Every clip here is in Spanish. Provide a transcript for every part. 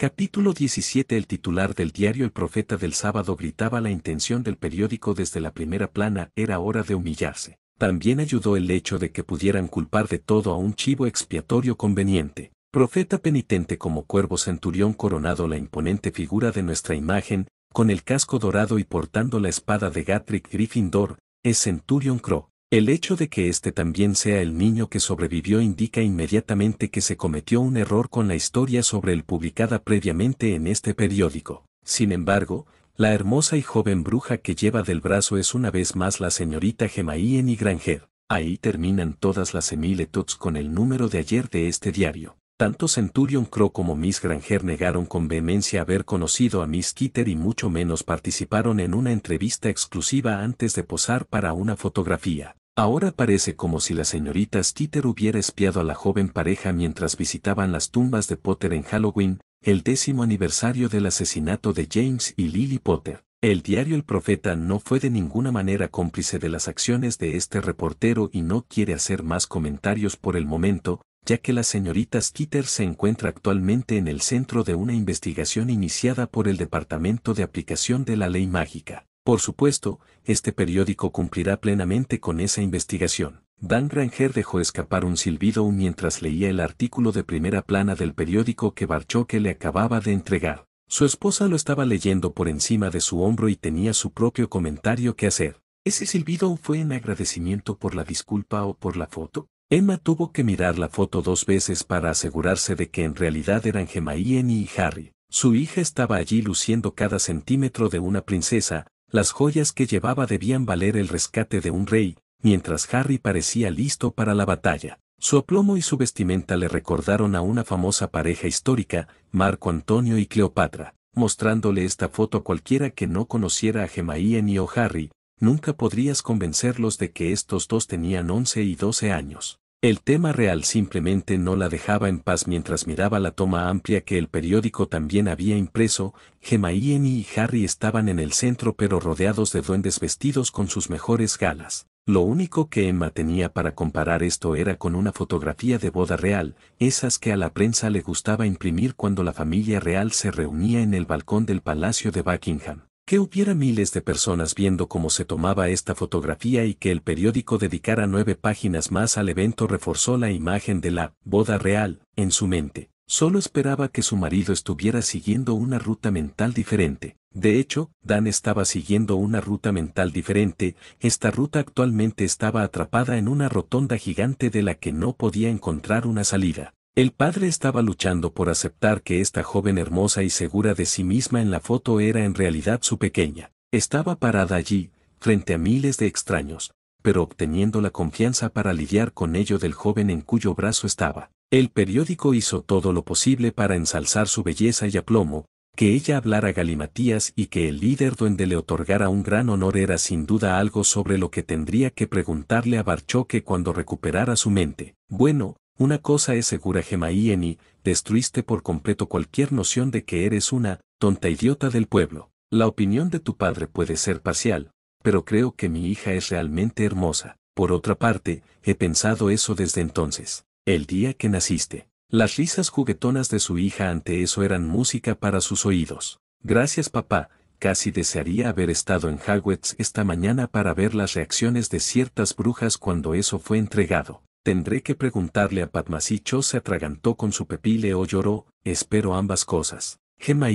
Capítulo 17 El titular del diario El Profeta del Sábado gritaba la intención del periódico desde la primera plana, era hora de humillarse. También ayudó el hecho de que pudieran culpar de todo a un chivo expiatorio conveniente. Profeta penitente como cuervo centurión coronado la imponente figura de nuestra imagen, con el casco dorado y portando la espada de Gatrick Gryffindor, es Centurion Croc. El hecho de que este también sea el niño que sobrevivió indica inmediatamente que se cometió un error con la historia sobre él publicada previamente en este periódico. Sin embargo, la hermosa y joven bruja que lleva del brazo es una vez más la señorita Gemaíen y Granger. Ahí terminan todas las similitudes con el número de ayer de este diario. Tanto Centurion Crow como Miss Granger negaron con vehemencia haber conocido a Miss Kitter y mucho menos participaron en una entrevista exclusiva antes de posar para una fotografía. Ahora parece como si la señorita Skeeter hubiera espiado a la joven pareja mientras visitaban las tumbas de Potter en Halloween, el décimo aniversario del asesinato de James y Lily Potter. El diario El Profeta no fue de ninguna manera cómplice de las acciones de este reportero y no quiere hacer más comentarios por el momento, ya que la señorita Skeeter se encuentra actualmente en el centro de una investigación iniciada por el Departamento de Aplicación de la Ley Mágica. Por supuesto, este periódico cumplirá plenamente con esa investigación. Dan Granger dejó escapar un silbido mientras leía el artículo de primera plana del periódico que Barchoque le acababa de entregar. Su esposa lo estaba leyendo por encima de su hombro y tenía su propio comentario que hacer. ¿Ese silbido fue en agradecimiento por la disculpa o por la foto? Emma tuvo que mirar la foto dos veces para asegurarse de que en realidad eran Gemma y Harry. Su hija estaba allí luciendo cada centímetro de una princesa, las joyas que llevaba debían valer el rescate de un rey, mientras Harry parecía listo para la batalla. Su aplomo y su vestimenta le recordaron a una famosa pareja histórica, Marco Antonio y Cleopatra, mostrándole esta foto a cualquiera que no conociera a ni o Harry, nunca podrías convencerlos de que estos dos tenían 11 y 12 años. El tema real simplemente no la dejaba en paz mientras miraba la toma amplia que el periódico también había impreso, Gemma y Harry estaban en el centro pero rodeados de duendes vestidos con sus mejores galas. Lo único que Emma tenía para comparar esto era con una fotografía de boda real, esas que a la prensa le gustaba imprimir cuando la familia real se reunía en el balcón del Palacio de Buckingham que hubiera miles de personas viendo cómo se tomaba esta fotografía y que el periódico dedicara nueve páginas más al evento reforzó la imagen de la boda real en su mente. Solo esperaba que su marido estuviera siguiendo una ruta mental diferente. De hecho, Dan estaba siguiendo una ruta mental diferente, esta ruta actualmente estaba atrapada en una rotonda gigante de la que no podía encontrar una salida. El padre estaba luchando por aceptar que esta joven hermosa y segura de sí misma en la foto era en realidad su pequeña. Estaba parada allí, frente a miles de extraños, pero obteniendo la confianza para lidiar con ello del joven en cuyo brazo estaba. El periódico hizo todo lo posible para ensalzar su belleza y aplomo, que ella hablara galimatías y que el líder duende le otorgara un gran honor era sin duda algo sobre lo que tendría que preguntarle a Barchoque cuando recuperara su mente. Bueno, una cosa es segura Gemaíeni, destruiste por completo cualquier noción de que eres una tonta idiota del pueblo. La opinión de tu padre puede ser parcial, pero creo que mi hija es realmente hermosa. Por otra parte, he pensado eso desde entonces. El día que naciste. Las risas juguetonas de su hija ante eso eran música para sus oídos. Gracias papá, casi desearía haber estado en Hogwarts esta mañana para ver las reacciones de ciertas brujas cuando eso fue entregado. Tendré que preguntarle a Padma si Cho se atragantó con su pepile o lloró, espero ambas cosas. Gemma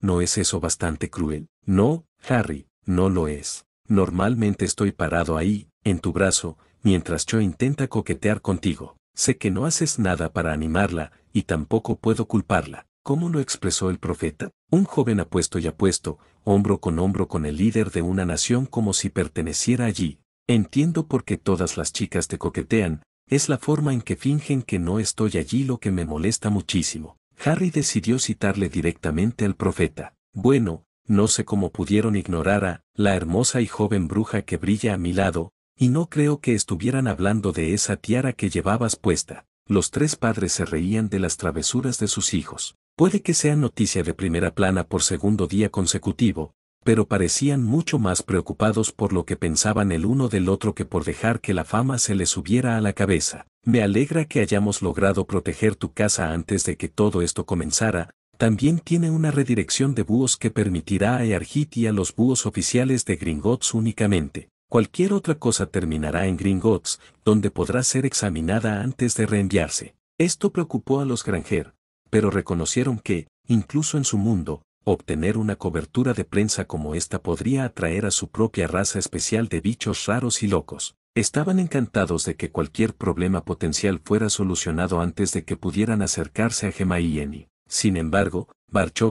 ¿no es eso bastante cruel? No, Harry, no lo es. Normalmente estoy parado ahí, en tu brazo, mientras Cho intenta coquetear contigo. Sé que no haces nada para animarla, y tampoco puedo culparla. ¿Cómo lo expresó el profeta? Un joven apuesto y apuesto, hombro con hombro con el líder de una nación como si perteneciera allí. Entiendo por qué todas las chicas te coquetean, es la forma en que fingen que no estoy allí lo que me molesta muchísimo. Harry decidió citarle directamente al profeta. Bueno, no sé cómo pudieron ignorar a la hermosa y joven bruja que brilla a mi lado, y no creo que estuvieran hablando de esa tiara que llevabas puesta. Los tres padres se reían de las travesuras de sus hijos. Puede que sea noticia de primera plana por segundo día consecutivo, pero parecían mucho más preocupados por lo que pensaban el uno del otro que por dejar que la fama se les subiera a la cabeza. Me alegra que hayamos logrado proteger tu casa antes de que todo esto comenzara. También tiene una redirección de búhos que permitirá a Earhit y a los búhos oficiales de Gringotts únicamente. Cualquier otra cosa terminará en Gringotts, donde podrá ser examinada antes de reenviarse. Esto preocupó a los Granger, pero reconocieron que, incluso en su mundo, Obtener una cobertura de prensa como esta podría atraer a su propia raza especial de bichos raros y locos. Estaban encantados de que cualquier problema potencial fuera solucionado antes de que pudieran acercarse a Gemayeni. Sin embargo,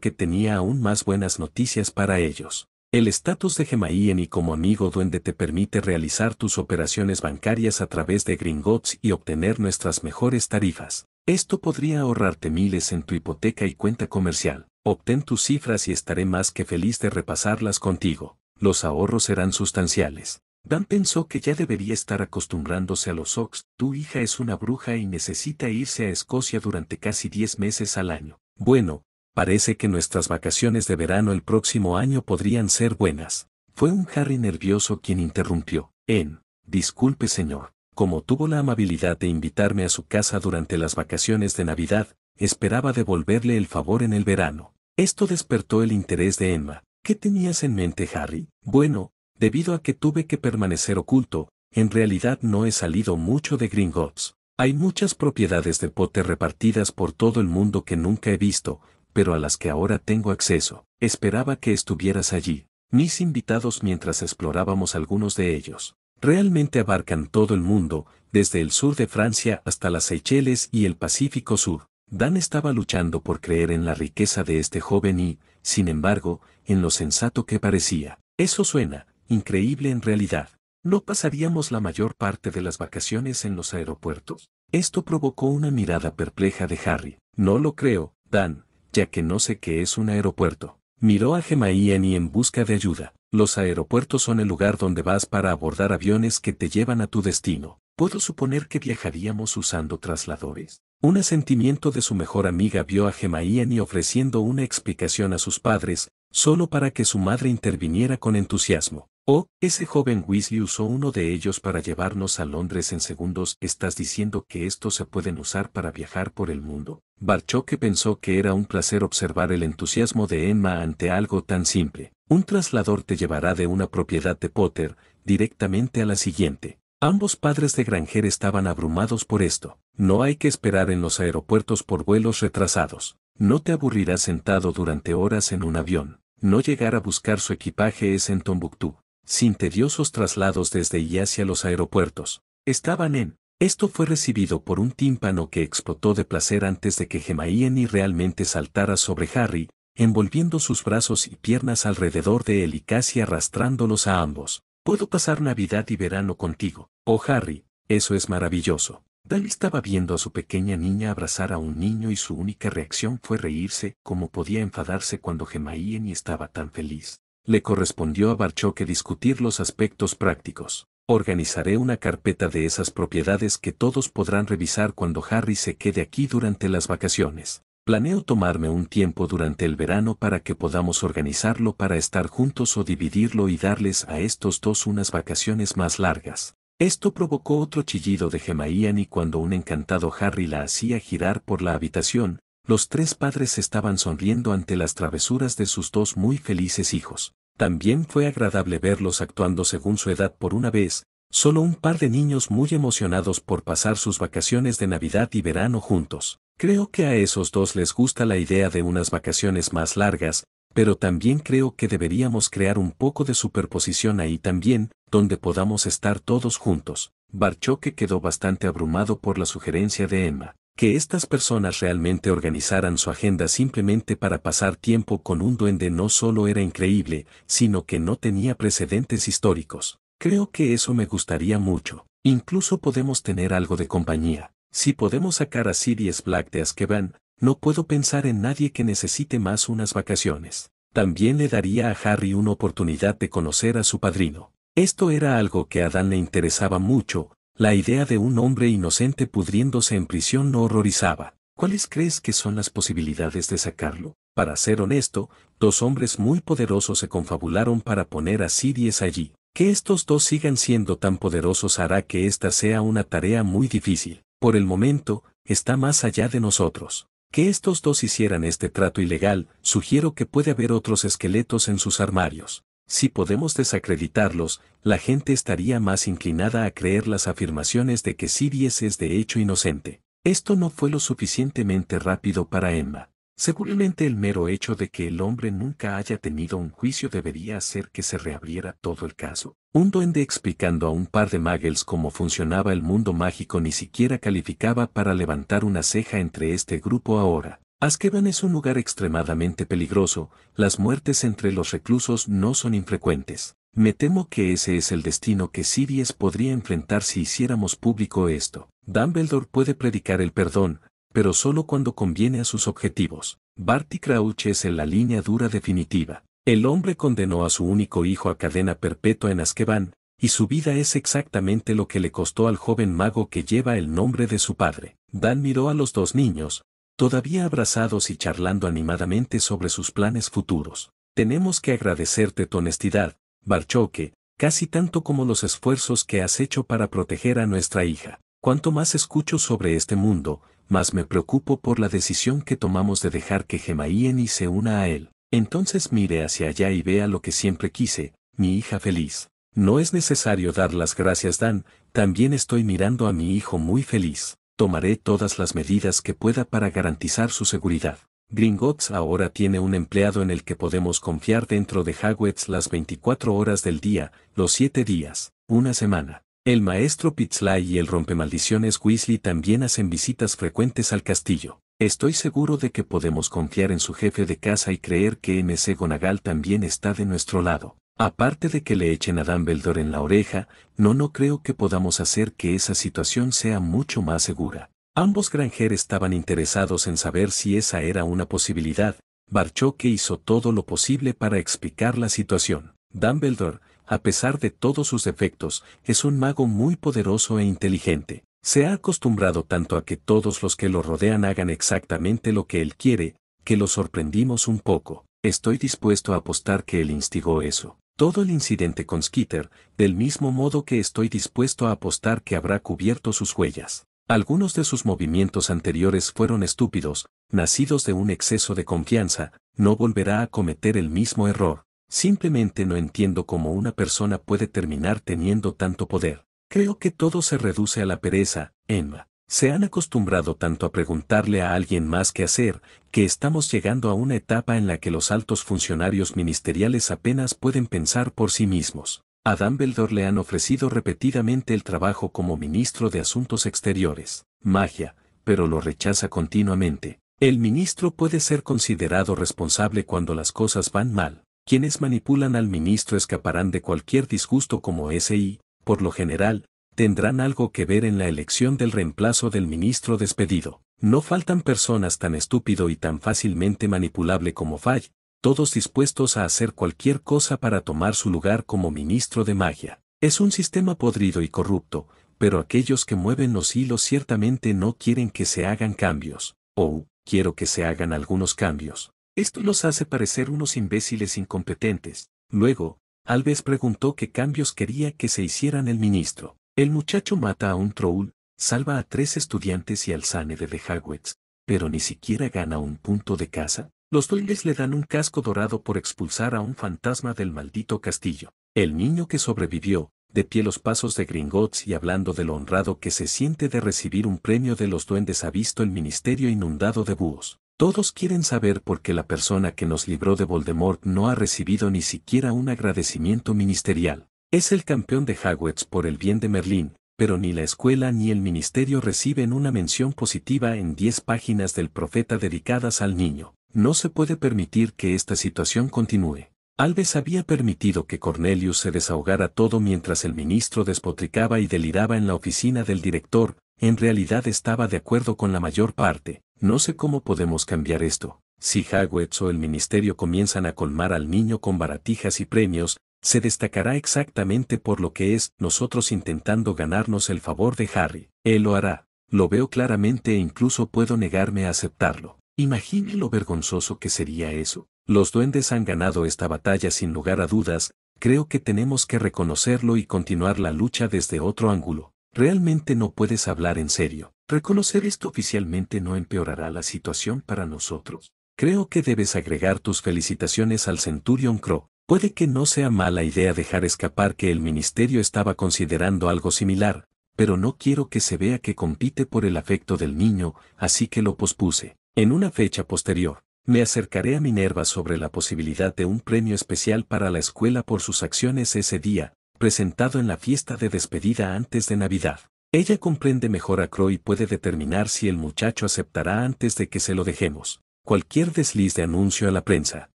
que tenía aún más buenas noticias para ellos. El estatus de Gemayeni como amigo duende te permite realizar tus operaciones bancarias a través de Gringots y obtener nuestras mejores tarifas. Esto podría ahorrarte miles en tu hipoteca y cuenta comercial. Obtén tus cifras y estaré más que feliz de repasarlas contigo. Los ahorros serán sustanciales. Dan pensó que ya debería estar acostumbrándose a los Ox. Tu hija es una bruja y necesita irse a Escocia durante casi 10 meses al año. Bueno, parece que nuestras vacaciones de verano el próximo año podrían ser buenas. Fue un Harry nervioso quien interrumpió. En, disculpe señor, como tuvo la amabilidad de invitarme a su casa durante las vacaciones de Navidad, esperaba devolverle el favor en el verano. Esto despertó el interés de Emma. ¿Qué tenías en mente, Harry? Bueno, debido a que tuve que permanecer oculto, en realidad no he salido mucho de Gringotts. Hay muchas propiedades de Potter repartidas por todo el mundo que nunca he visto, pero a las que ahora tengo acceso. Esperaba que estuvieras allí. Mis invitados mientras explorábamos algunos de ellos. Realmente abarcan todo el mundo, desde el sur de Francia hasta las Seychelles y el Pacífico Sur. Dan estaba luchando por creer en la riqueza de este joven y, sin embargo, en lo sensato que parecía. Eso suena, increíble en realidad. ¿No pasaríamos la mayor parte de las vacaciones en los aeropuertos? Esto provocó una mirada perpleja de Harry. No lo creo, Dan, ya que no sé qué es un aeropuerto. Miró a Gemma y en busca de ayuda. Los aeropuertos son el lugar donde vas para abordar aviones que te llevan a tu destino. Puedo suponer que viajaríamos usando trasladores. Un asentimiento de su mejor amiga vio a y ofreciendo una explicación a sus padres, solo para que su madre interviniera con entusiasmo. Oh, ese joven Weasley usó uno de ellos para llevarnos a Londres en segundos. ¿Estás diciendo que estos se pueden usar para viajar por el mundo? Barchoque pensó que era un placer observar el entusiasmo de Emma ante algo tan simple. Un traslador te llevará de una propiedad de Potter directamente a la siguiente. Ambos padres de Granger estaban abrumados por esto. No hay que esperar en los aeropuertos por vuelos retrasados. No te aburrirás sentado durante horas en un avión. No llegar a buscar su equipaje es en Tombuctú. Sin tediosos traslados desde y hacia los aeropuertos. Estaban en. Esto fue recibido por un tímpano que explotó de placer antes de que y realmente saltara sobre Harry, envolviendo sus brazos y piernas alrededor de él y casi arrastrándolos a ambos. Puedo pasar Navidad y verano contigo. Oh Harry, eso es maravilloso. Dale estaba viendo a su pequeña niña abrazar a un niño y su única reacción fue reírse, como podía enfadarse cuando Gemaíen y estaba tan feliz. Le correspondió a Barchoque discutir los aspectos prácticos. Organizaré una carpeta de esas propiedades que todos podrán revisar cuando Harry se quede aquí durante las vacaciones. Planeo tomarme un tiempo durante el verano para que podamos organizarlo para estar juntos o dividirlo y darles a estos dos unas vacaciones más largas. Esto provocó otro chillido de Gemaian y cuando un encantado Harry la hacía girar por la habitación, los tres padres estaban sonriendo ante las travesuras de sus dos muy felices hijos. También fue agradable verlos actuando según su edad por una vez, solo un par de niños muy emocionados por pasar sus vacaciones de Navidad y verano juntos. Creo que a esos dos les gusta la idea de unas vacaciones más largas, pero también creo que deberíamos crear un poco de superposición ahí también, donde podamos estar todos juntos. Barchoque quedó bastante abrumado por la sugerencia de Emma, que estas personas realmente organizaran su agenda simplemente para pasar tiempo con un duende no solo era increíble, sino que no tenía precedentes históricos. Creo que eso me gustaría mucho. Incluso podemos tener algo de compañía. Si podemos sacar a Sirius Black de Azkaban, no puedo pensar en nadie que necesite más unas vacaciones. También le daría a Harry una oportunidad de conocer a su padrino. Esto era algo que a Dan le interesaba mucho, la idea de un hombre inocente pudriéndose en prisión no horrorizaba. ¿Cuáles crees que son las posibilidades de sacarlo? Para ser honesto, dos hombres muy poderosos se confabularon para poner a Sirius allí. Que estos dos sigan siendo tan poderosos hará que esta sea una tarea muy difícil por el momento, está más allá de nosotros. Que estos dos hicieran este trato ilegal, sugiero que puede haber otros esqueletos en sus armarios. Si podemos desacreditarlos, la gente estaría más inclinada a creer las afirmaciones de que Sirius es de hecho inocente. Esto no fue lo suficientemente rápido para Emma. Seguramente el mero hecho de que el hombre nunca haya tenido un juicio debería hacer que se reabriera todo el caso. Un duende explicando a un par de muggles cómo funcionaba el mundo mágico ni siquiera calificaba para levantar una ceja entre este grupo ahora. Azkaban es un lugar extremadamente peligroso, las muertes entre los reclusos no son infrecuentes. Me temo que ese es el destino que Sirius podría enfrentar si hiciéramos público esto. Dumbledore puede predicar el perdón, pero solo cuando conviene a sus objetivos. Barty Crouch es en la línea dura definitiva. El hombre condenó a su único hijo a cadena perpetua en Azkaban, y su vida es exactamente lo que le costó al joven mago que lleva el nombre de su padre. Dan miró a los dos niños, todavía abrazados y charlando animadamente sobre sus planes futuros. Tenemos que agradecerte tu honestidad, Barchoque, casi tanto como los esfuerzos que has hecho para proteger a nuestra hija. Cuanto más escucho sobre este mundo, mas me preocupo por la decisión que tomamos de dejar que y se una a él. Entonces mire hacia allá y vea lo que siempre quise, mi hija feliz. No es necesario dar las gracias Dan, también estoy mirando a mi hijo muy feliz. Tomaré todas las medidas que pueda para garantizar su seguridad. Gringotts ahora tiene un empleado en el que podemos confiar dentro de Hagwitz las 24 horas del día, los 7 días, una semana. El maestro Pitzlay y el rompemaldiciones Weasley también hacen visitas frecuentes al castillo. Estoy seguro de que podemos confiar en su jefe de casa y creer que MC Gonagal también está de nuestro lado. Aparte de que le echen a Dumbledore en la oreja, no no creo que podamos hacer que esa situación sea mucho más segura. Ambos Granger estaban interesados en saber si esa era una posibilidad. Barchoque hizo todo lo posible para explicar la situación. Dumbledore, a pesar de todos sus efectos, es un mago muy poderoso e inteligente. Se ha acostumbrado tanto a que todos los que lo rodean hagan exactamente lo que él quiere, que lo sorprendimos un poco. Estoy dispuesto a apostar que él instigó eso. Todo el incidente con Skitter, del mismo modo que estoy dispuesto a apostar que habrá cubierto sus huellas. Algunos de sus movimientos anteriores fueron estúpidos, nacidos de un exceso de confianza, no volverá a cometer el mismo error. Simplemente no entiendo cómo una persona puede terminar teniendo tanto poder. Creo que todo se reduce a la pereza, Emma. Se han acostumbrado tanto a preguntarle a alguien más qué hacer, que estamos llegando a una etapa en la que los altos funcionarios ministeriales apenas pueden pensar por sí mismos. A Dumbledore le han ofrecido repetidamente el trabajo como ministro de Asuntos Exteriores, magia, pero lo rechaza continuamente. El ministro puede ser considerado responsable cuando las cosas van mal, quienes manipulan al ministro escaparán de cualquier disgusto como ese y, por lo general, tendrán algo que ver en la elección del reemplazo del ministro despedido. No faltan personas tan estúpido y tan fácilmente manipulable como Fay, todos dispuestos a hacer cualquier cosa para tomar su lugar como ministro de magia. Es un sistema podrido y corrupto, pero aquellos que mueven los hilos ciertamente no quieren que se hagan cambios, o quiero que se hagan algunos cambios. Esto los hace parecer unos imbéciles incompetentes. Luego, Alves preguntó qué cambios quería que se hicieran el ministro. El muchacho mata a un troll, salva a tres estudiantes y al de de Hawitz, pero ni siquiera gana un punto de casa. Los duendes le dan un casco dorado por expulsar a un fantasma del maldito castillo. El niño que sobrevivió, de pie los pasos de Gringotts y hablando de lo honrado que se siente de recibir un premio de los duendes ha visto el ministerio inundado de búhos. Todos quieren saber por qué la persona que nos libró de Voldemort no ha recibido ni siquiera un agradecimiento ministerial. Es el campeón de Hogwarts por el bien de Merlín, pero ni la escuela ni el ministerio reciben una mención positiva en diez páginas del profeta dedicadas al niño. No se puede permitir que esta situación continúe. Alves había permitido que Cornelius se desahogara todo mientras el ministro despotricaba y deliraba en la oficina del director, en realidad estaba de acuerdo con la mayor parte, no sé cómo podemos cambiar esto. Si Hagwitz o el ministerio comienzan a colmar al niño con baratijas y premios, se destacará exactamente por lo que es, nosotros intentando ganarnos el favor de Harry. Él lo hará. Lo veo claramente e incluso puedo negarme a aceptarlo. Imagine lo vergonzoso que sería eso. Los duendes han ganado esta batalla sin lugar a dudas, creo que tenemos que reconocerlo y continuar la lucha desde otro ángulo. Realmente no puedes hablar en serio. Reconocer esto oficialmente no empeorará la situación para nosotros. Creo que debes agregar tus felicitaciones al Centurion Crow. Puede que no sea mala idea dejar escapar que el ministerio estaba considerando algo similar, pero no quiero que se vea que compite por el afecto del niño, así que lo pospuse. En una fecha posterior, me acercaré a Minerva sobre la posibilidad de un premio especial para la escuela por sus acciones ese día, presentado en la fiesta de despedida antes de Navidad. Ella comprende mejor a Crow y puede determinar si el muchacho aceptará antes de que se lo dejemos. Cualquier desliz de anuncio a la prensa,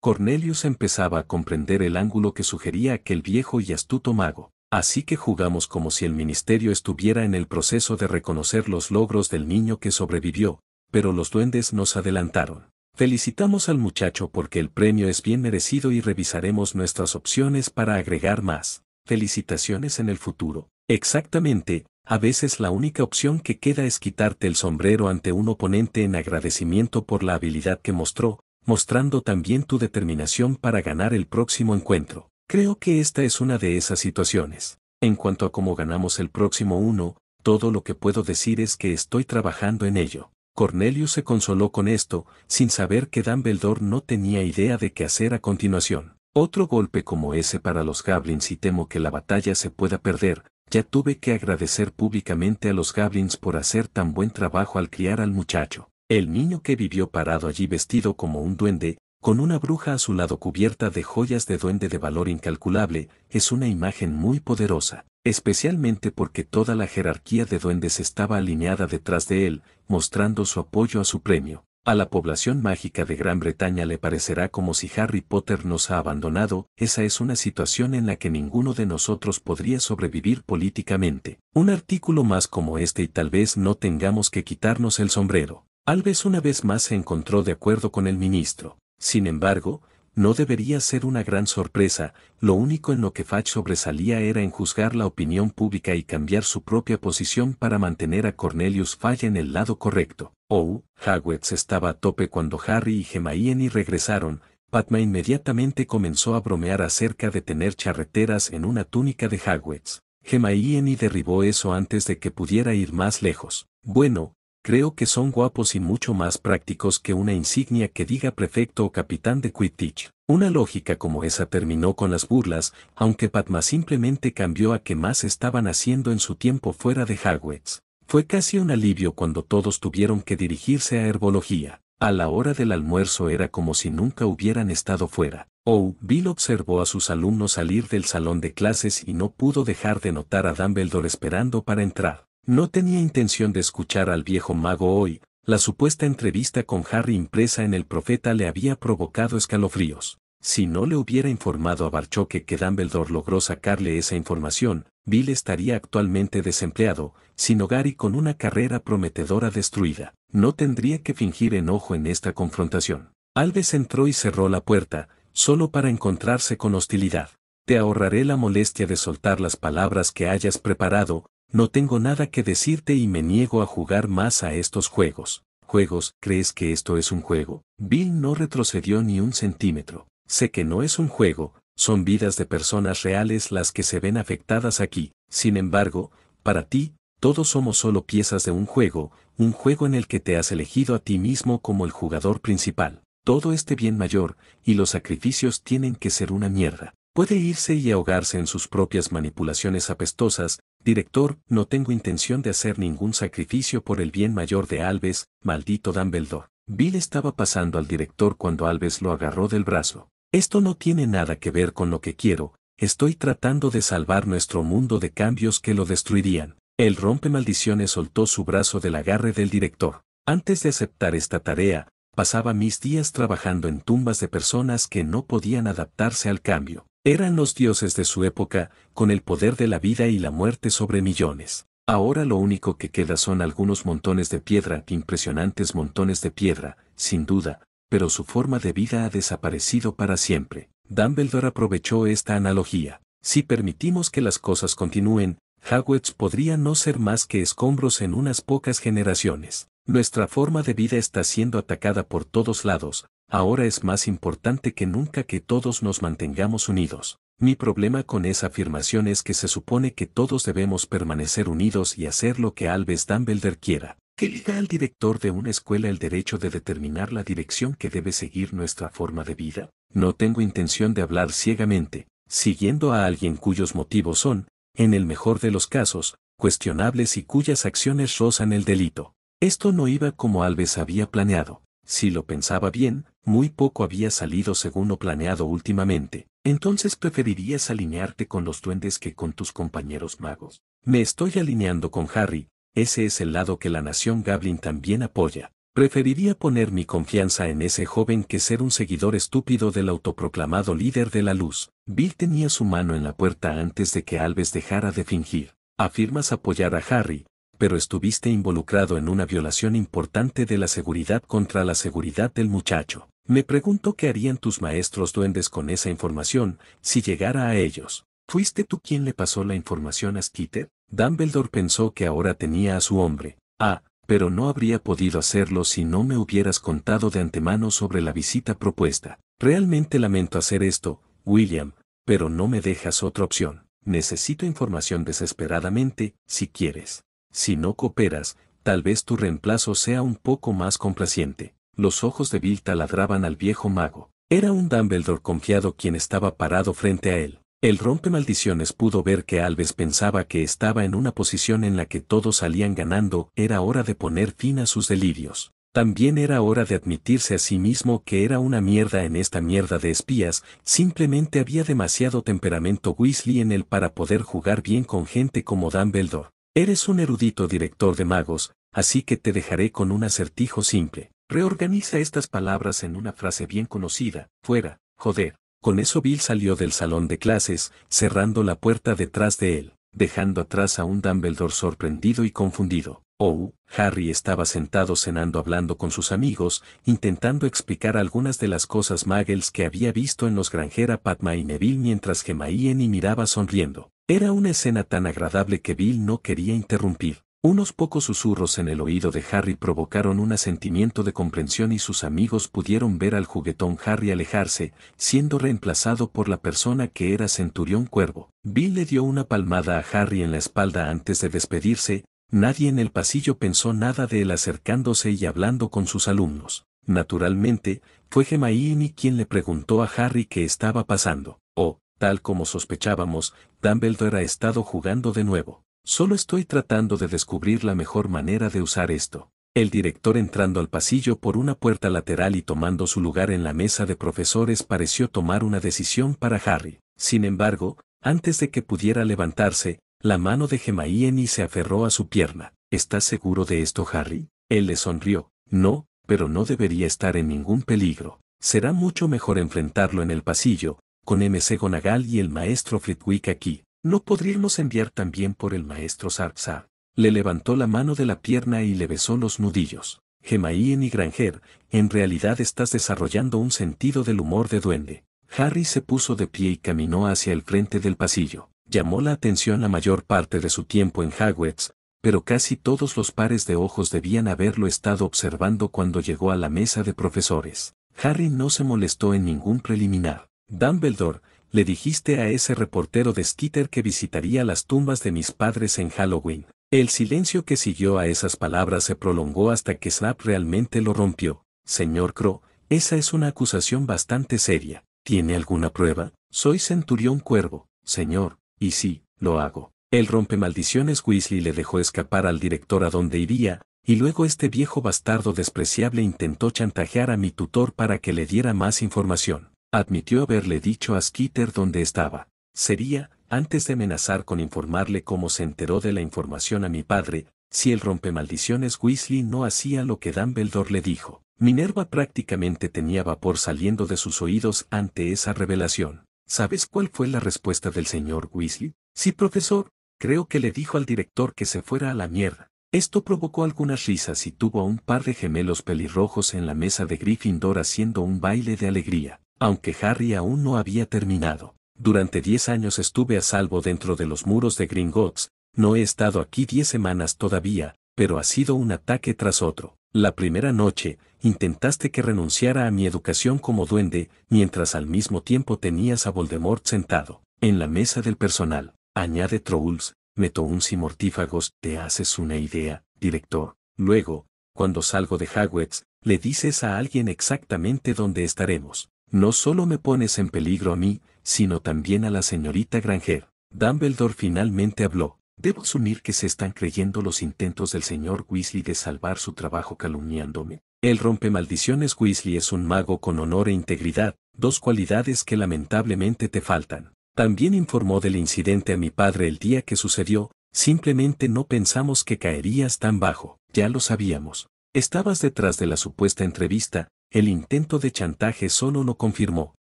Cornelius empezaba a comprender el ángulo que sugería aquel viejo y astuto mago, así que jugamos como si el ministerio estuviera en el proceso de reconocer los logros del niño que sobrevivió, pero los duendes nos adelantaron. Felicitamos al muchacho porque el premio es bien merecido y revisaremos nuestras opciones para agregar más. Felicitaciones en el futuro. Exactamente, a veces la única opción que queda es quitarte el sombrero ante un oponente en agradecimiento por la habilidad que mostró, mostrando también tu determinación para ganar el próximo encuentro. Creo que esta es una de esas situaciones. En cuanto a cómo ganamos el próximo uno, todo lo que puedo decir es que estoy trabajando en ello. Cornelius se consoló con esto, sin saber que Dumbledore no tenía idea de qué hacer a continuación. Otro golpe como ese para los goblins y temo que la batalla se pueda perder, ya tuve que agradecer públicamente a los Gablins por hacer tan buen trabajo al criar al muchacho. El niño que vivió parado allí vestido como un duende, con una bruja a su lado cubierta de joyas de duende de valor incalculable, es una imagen muy poderosa, especialmente porque toda la jerarquía de duendes estaba alineada detrás de él, mostrando su apoyo a su premio. A la población mágica de Gran Bretaña le parecerá como si Harry Potter nos ha abandonado, esa es una situación en la que ninguno de nosotros podría sobrevivir políticamente. Un artículo más como este y tal vez no tengamos que quitarnos el sombrero. Alves una vez más se encontró de acuerdo con el ministro. Sin embargo, no debería ser una gran sorpresa, lo único en lo que Fach sobresalía era en juzgar la opinión pública y cambiar su propia posición para mantener a Cornelius Falla en el lado correcto. Oh, Hagwitz estaba a tope cuando Harry y Hermione regresaron, Padma inmediatamente comenzó a bromear acerca de tener charreteras en una túnica de Hagwitz. Hermione derribó eso antes de que pudiera ir más lejos. Bueno, creo que son guapos y mucho más prácticos que una insignia que diga prefecto o capitán de Quidditch. Una lógica como esa terminó con las burlas, aunque Padma simplemente cambió a que más estaban haciendo en su tiempo fuera de Hagwitz. Fue casi un alivio cuando todos tuvieron que dirigirse a herbología. A la hora del almuerzo era como si nunca hubieran estado fuera. Oh, Bill observó a sus alumnos salir del salón de clases y no pudo dejar de notar a Dumbledore esperando para entrar. No tenía intención de escuchar al viejo mago hoy, la supuesta entrevista con Harry impresa en el profeta le había provocado escalofríos. Si no le hubiera informado a Barchoque que Dumbledore logró sacarle esa información, Bill estaría actualmente desempleado, sin hogar y con una carrera prometedora destruida. No tendría que fingir enojo en esta confrontación. Alves entró y cerró la puerta, solo para encontrarse con hostilidad. Te ahorraré la molestia de soltar las palabras que hayas preparado, no tengo nada que decirte y me niego a jugar más a estos juegos. Juegos, ¿crees que esto es un juego? Bill no retrocedió ni un centímetro. Sé que no es un juego, son vidas de personas reales las que se ven afectadas aquí, sin embargo, para ti, todos somos solo piezas de un juego, un juego en el que te has elegido a ti mismo como el jugador principal. Todo este bien mayor, y los sacrificios tienen que ser una mierda. Puede irse y ahogarse en sus propias manipulaciones apestosas, director, no tengo intención de hacer ningún sacrificio por el bien mayor de Alves, maldito Dumbledore. Bill estaba pasando al director cuando Alves lo agarró del brazo. Esto no tiene nada que ver con lo que quiero, estoy tratando de salvar nuestro mundo de cambios que lo destruirían. El rompe maldiciones soltó su brazo del agarre del director. Antes de aceptar esta tarea, pasaba mis días trabajando en tumbas de personas que no podían adaptarse al cambio. Eran los dioses de su época, con el poder de la vida y la muerte sobre millones. Ahora lo único que queda son algunos montones de piedra, impresionantes montones de piedra, sin duda, pero su forma de vida ha desaparecido para siempre. Dumbledore aprovechó esta analogía. Si permitimos que las cosas continúen, Hogwarts podría no ser más que escombros en unas pocas generaciones. Nuestra forma de vida está siendo atacada por todos lados, ahora es más importante que nunca que todos nos mantengamos unidos. Mi problema con esa afirmación es que se supone que todos debemos permanecer unidos y hacer lo que Alves Dumbledore quiera que le da al director de una escuela el derecho de determinar la dirección que debe seguir nuestra forma de vida. No tengo intención de hablar ciegamente, siguiendo a alguien cuyos motivos son, en el mejor de los casos, cuestionables y cuyas acciones rozan el delito. Esto no iba como Alves había planeado. Si lo pensaba bien, muy poco había salido según lo planeado últimamente. Entonces preferirías alinearte con los duendes que con tus compañeros magos. Me estoy alineando con Harry, ese es el lado que la nación Gablin también apoya. Preferiría poner mi confianza en ese joven que ser un seguidor estúpido del autoproclamado líder de la luz. Bill tenía su mano en la puerta antes de que Alves dejara de fingir. Afirmas apoyar a Harry, pero estuviste involucrado en una violación importante de la seguridad contra la seguridad del muchacho. Me pregunto qué harían tus maestros duendes con esa información, si llegara a ellos. ¿Fuiste tú quien le pasó la información a Skeeter? Dumbledore pensó que ahora tenía a su hombre. Ah, pero no habría podido hacerlo si no me hubieras contado de antemano sobre la visita propuesta. Realmente lamento hacer esto, William, pero no me dejas otra opción. Necesito información desesperadamente, si quieres. Si no cooperas, tal vez tu reemplazo sea un poco más complaciente. Los ojos de Bill ladraban al viejo mago. Era un Dumbledore confiado quien estaba parado frente a él. El rompe maldiciones pudo ver que Alves pensaba que estaba en una posición en la que todos salían ganando, era hora de poner fin a sus delirios. También era hora de admitirse a sí mismo que era una mierda en esta mierda de espías, simplemente había demasiado temperamento Weasley en él para poder jugar bien con gente como Dumbledore. Eres un erudito director de magos, así que te dejaré con un acertijo simple. Reorganiza estas palabras en una frase bien conocida, fuera, joder. Con eso Bill salió del salón de clases, cerrando la puerta detrás de él, dejando atrás a un Dumbledore sorprendido y confundido. Oh, Harry estaba sentado cenando hablando con sus amigos, intentando explicar algunas de las cosas Muggles que había visto en los granjera Padma y Neville mientras Gemma y miraba sonriendo. Era una escena tan agradable que Bill no quería interrumpir. Unos pocos susurros en el oído de Harry provocaron un asentimiento de comprensión y sus amigos pudieron ver al juguetón Harry alejarse, siendo reemplazado por la persona que era Centurión Cuervo. Bill le dio una palmada a Harry en la espalda antes de despedirse, nadie en el pasillo pensó nada de él acercándose y hablando con sus alumnos. Naturalmente, fue Gemaini quien le preguntó a Harry qué estaba pasando, o, oh, tal como sospechábamos, Dumbledore ha estado jugando de nuevo. Solo estoy tratando de descubrir la mejor manera de usar esto. El director entrando al pasillo por una puerta lateral y tomando su lugar en la mesa de profesores pareció tomar una decisión para Harry. Sin embargo, antes de que pudiera levantarse, la mano de y se aferró a su pierna. ¿Estás seguro de esto, Harry? Él le sonrió. No, pero no debería estar en ningún peligro. Será mucho mejor enfrentarlo en el pasillo, con MC Gonagal y el maestro Fritwick aquí. ¿No podríamos enviar también por el maestro Sarza? Le levantó la mano de la pierna y le besó los nudillos. Gemaíen y Granger, en realidad estás desarrollando un sentido del humor de duende. Harry se puso de pie y caminó hacia el frente del pasillo. Llamó la atención la mayor parte de su tiempo en Hogwarts, pero casi todos los pares de ojos debían haberlo estado observando cuando llegó a la mesa de profesores. Harry no se molestó en ningún preliminar. Dumbledore, le dijiste a ese reportero de Skitter que visitaría las tumbas de mis padres en Halloween. El silencio que siguió a esas palabras se prolongó hasta que Snap realmente lo rompió. Señor Crow, esa es una acusación bastante seria. ¿Tiene alguna prueba? Soy centurión cuervo, señor, y sí, lo hago. El rompe maldiciones Weasley le dejó escapar al director a donde iría, y luego este viejo bastardo despreciable intentó chantajear a mi tutor para que le diera más información. Admitió haberle dicho a Skeeter dónde estaba. Sería, antes de amenazar con informarle cómo se enteró de la información a mi padre, si el maldiciones Weasley no hacía lo que Dumbledore le dijo. Minerva prácticamente tenía vapor saliendo de sus oídos ante esa revelación. ¿Sabes cuál fue la respuesta del señor Weasley? Sí, profesor, creo que le dijo al director que se fuera a la mierda. Esto provocó algunas risas y tuvo a un par de gemelos pelirrojos en la mesa de Gryffindor haciendo un baile de alegría. Aunque Harry aún no había terminado. Durante diez años estuve a salvo dentro de los muros de Gringotts, no he estado aquí diez semanas todavía, pero ha sido un ataque tras otro. La primera noche, intentaste que renunciara a mi educación como duende, mientras al mismo tiempo tenías a Voldemort sentado, en la mesa del personal. Añade Trolls, meto un Mortífagos, te haces una idea, director. Luego, cuando salgo de Hogwarts, le dices a alguien exactamente dónde estaremos no solo me pones en peligro a mí, sino también a la señorita Granger. Dumbledore finalmente habló. Debo asumir que se están creyendo los intentos del señor Weasley de salvar su trabajo calumniándome. El rompe maldiciones Weasley es un mago con honor e integridad, dos cualidades que lamentablemente te faltan. También informó del incidente a mi padre el día que sucedió, simplemente no pensamos que caerías tan bajo, ya lo sabíamos. Estabas detrás de la supuesta entrevista, el intento de chantaje solo no confirmó.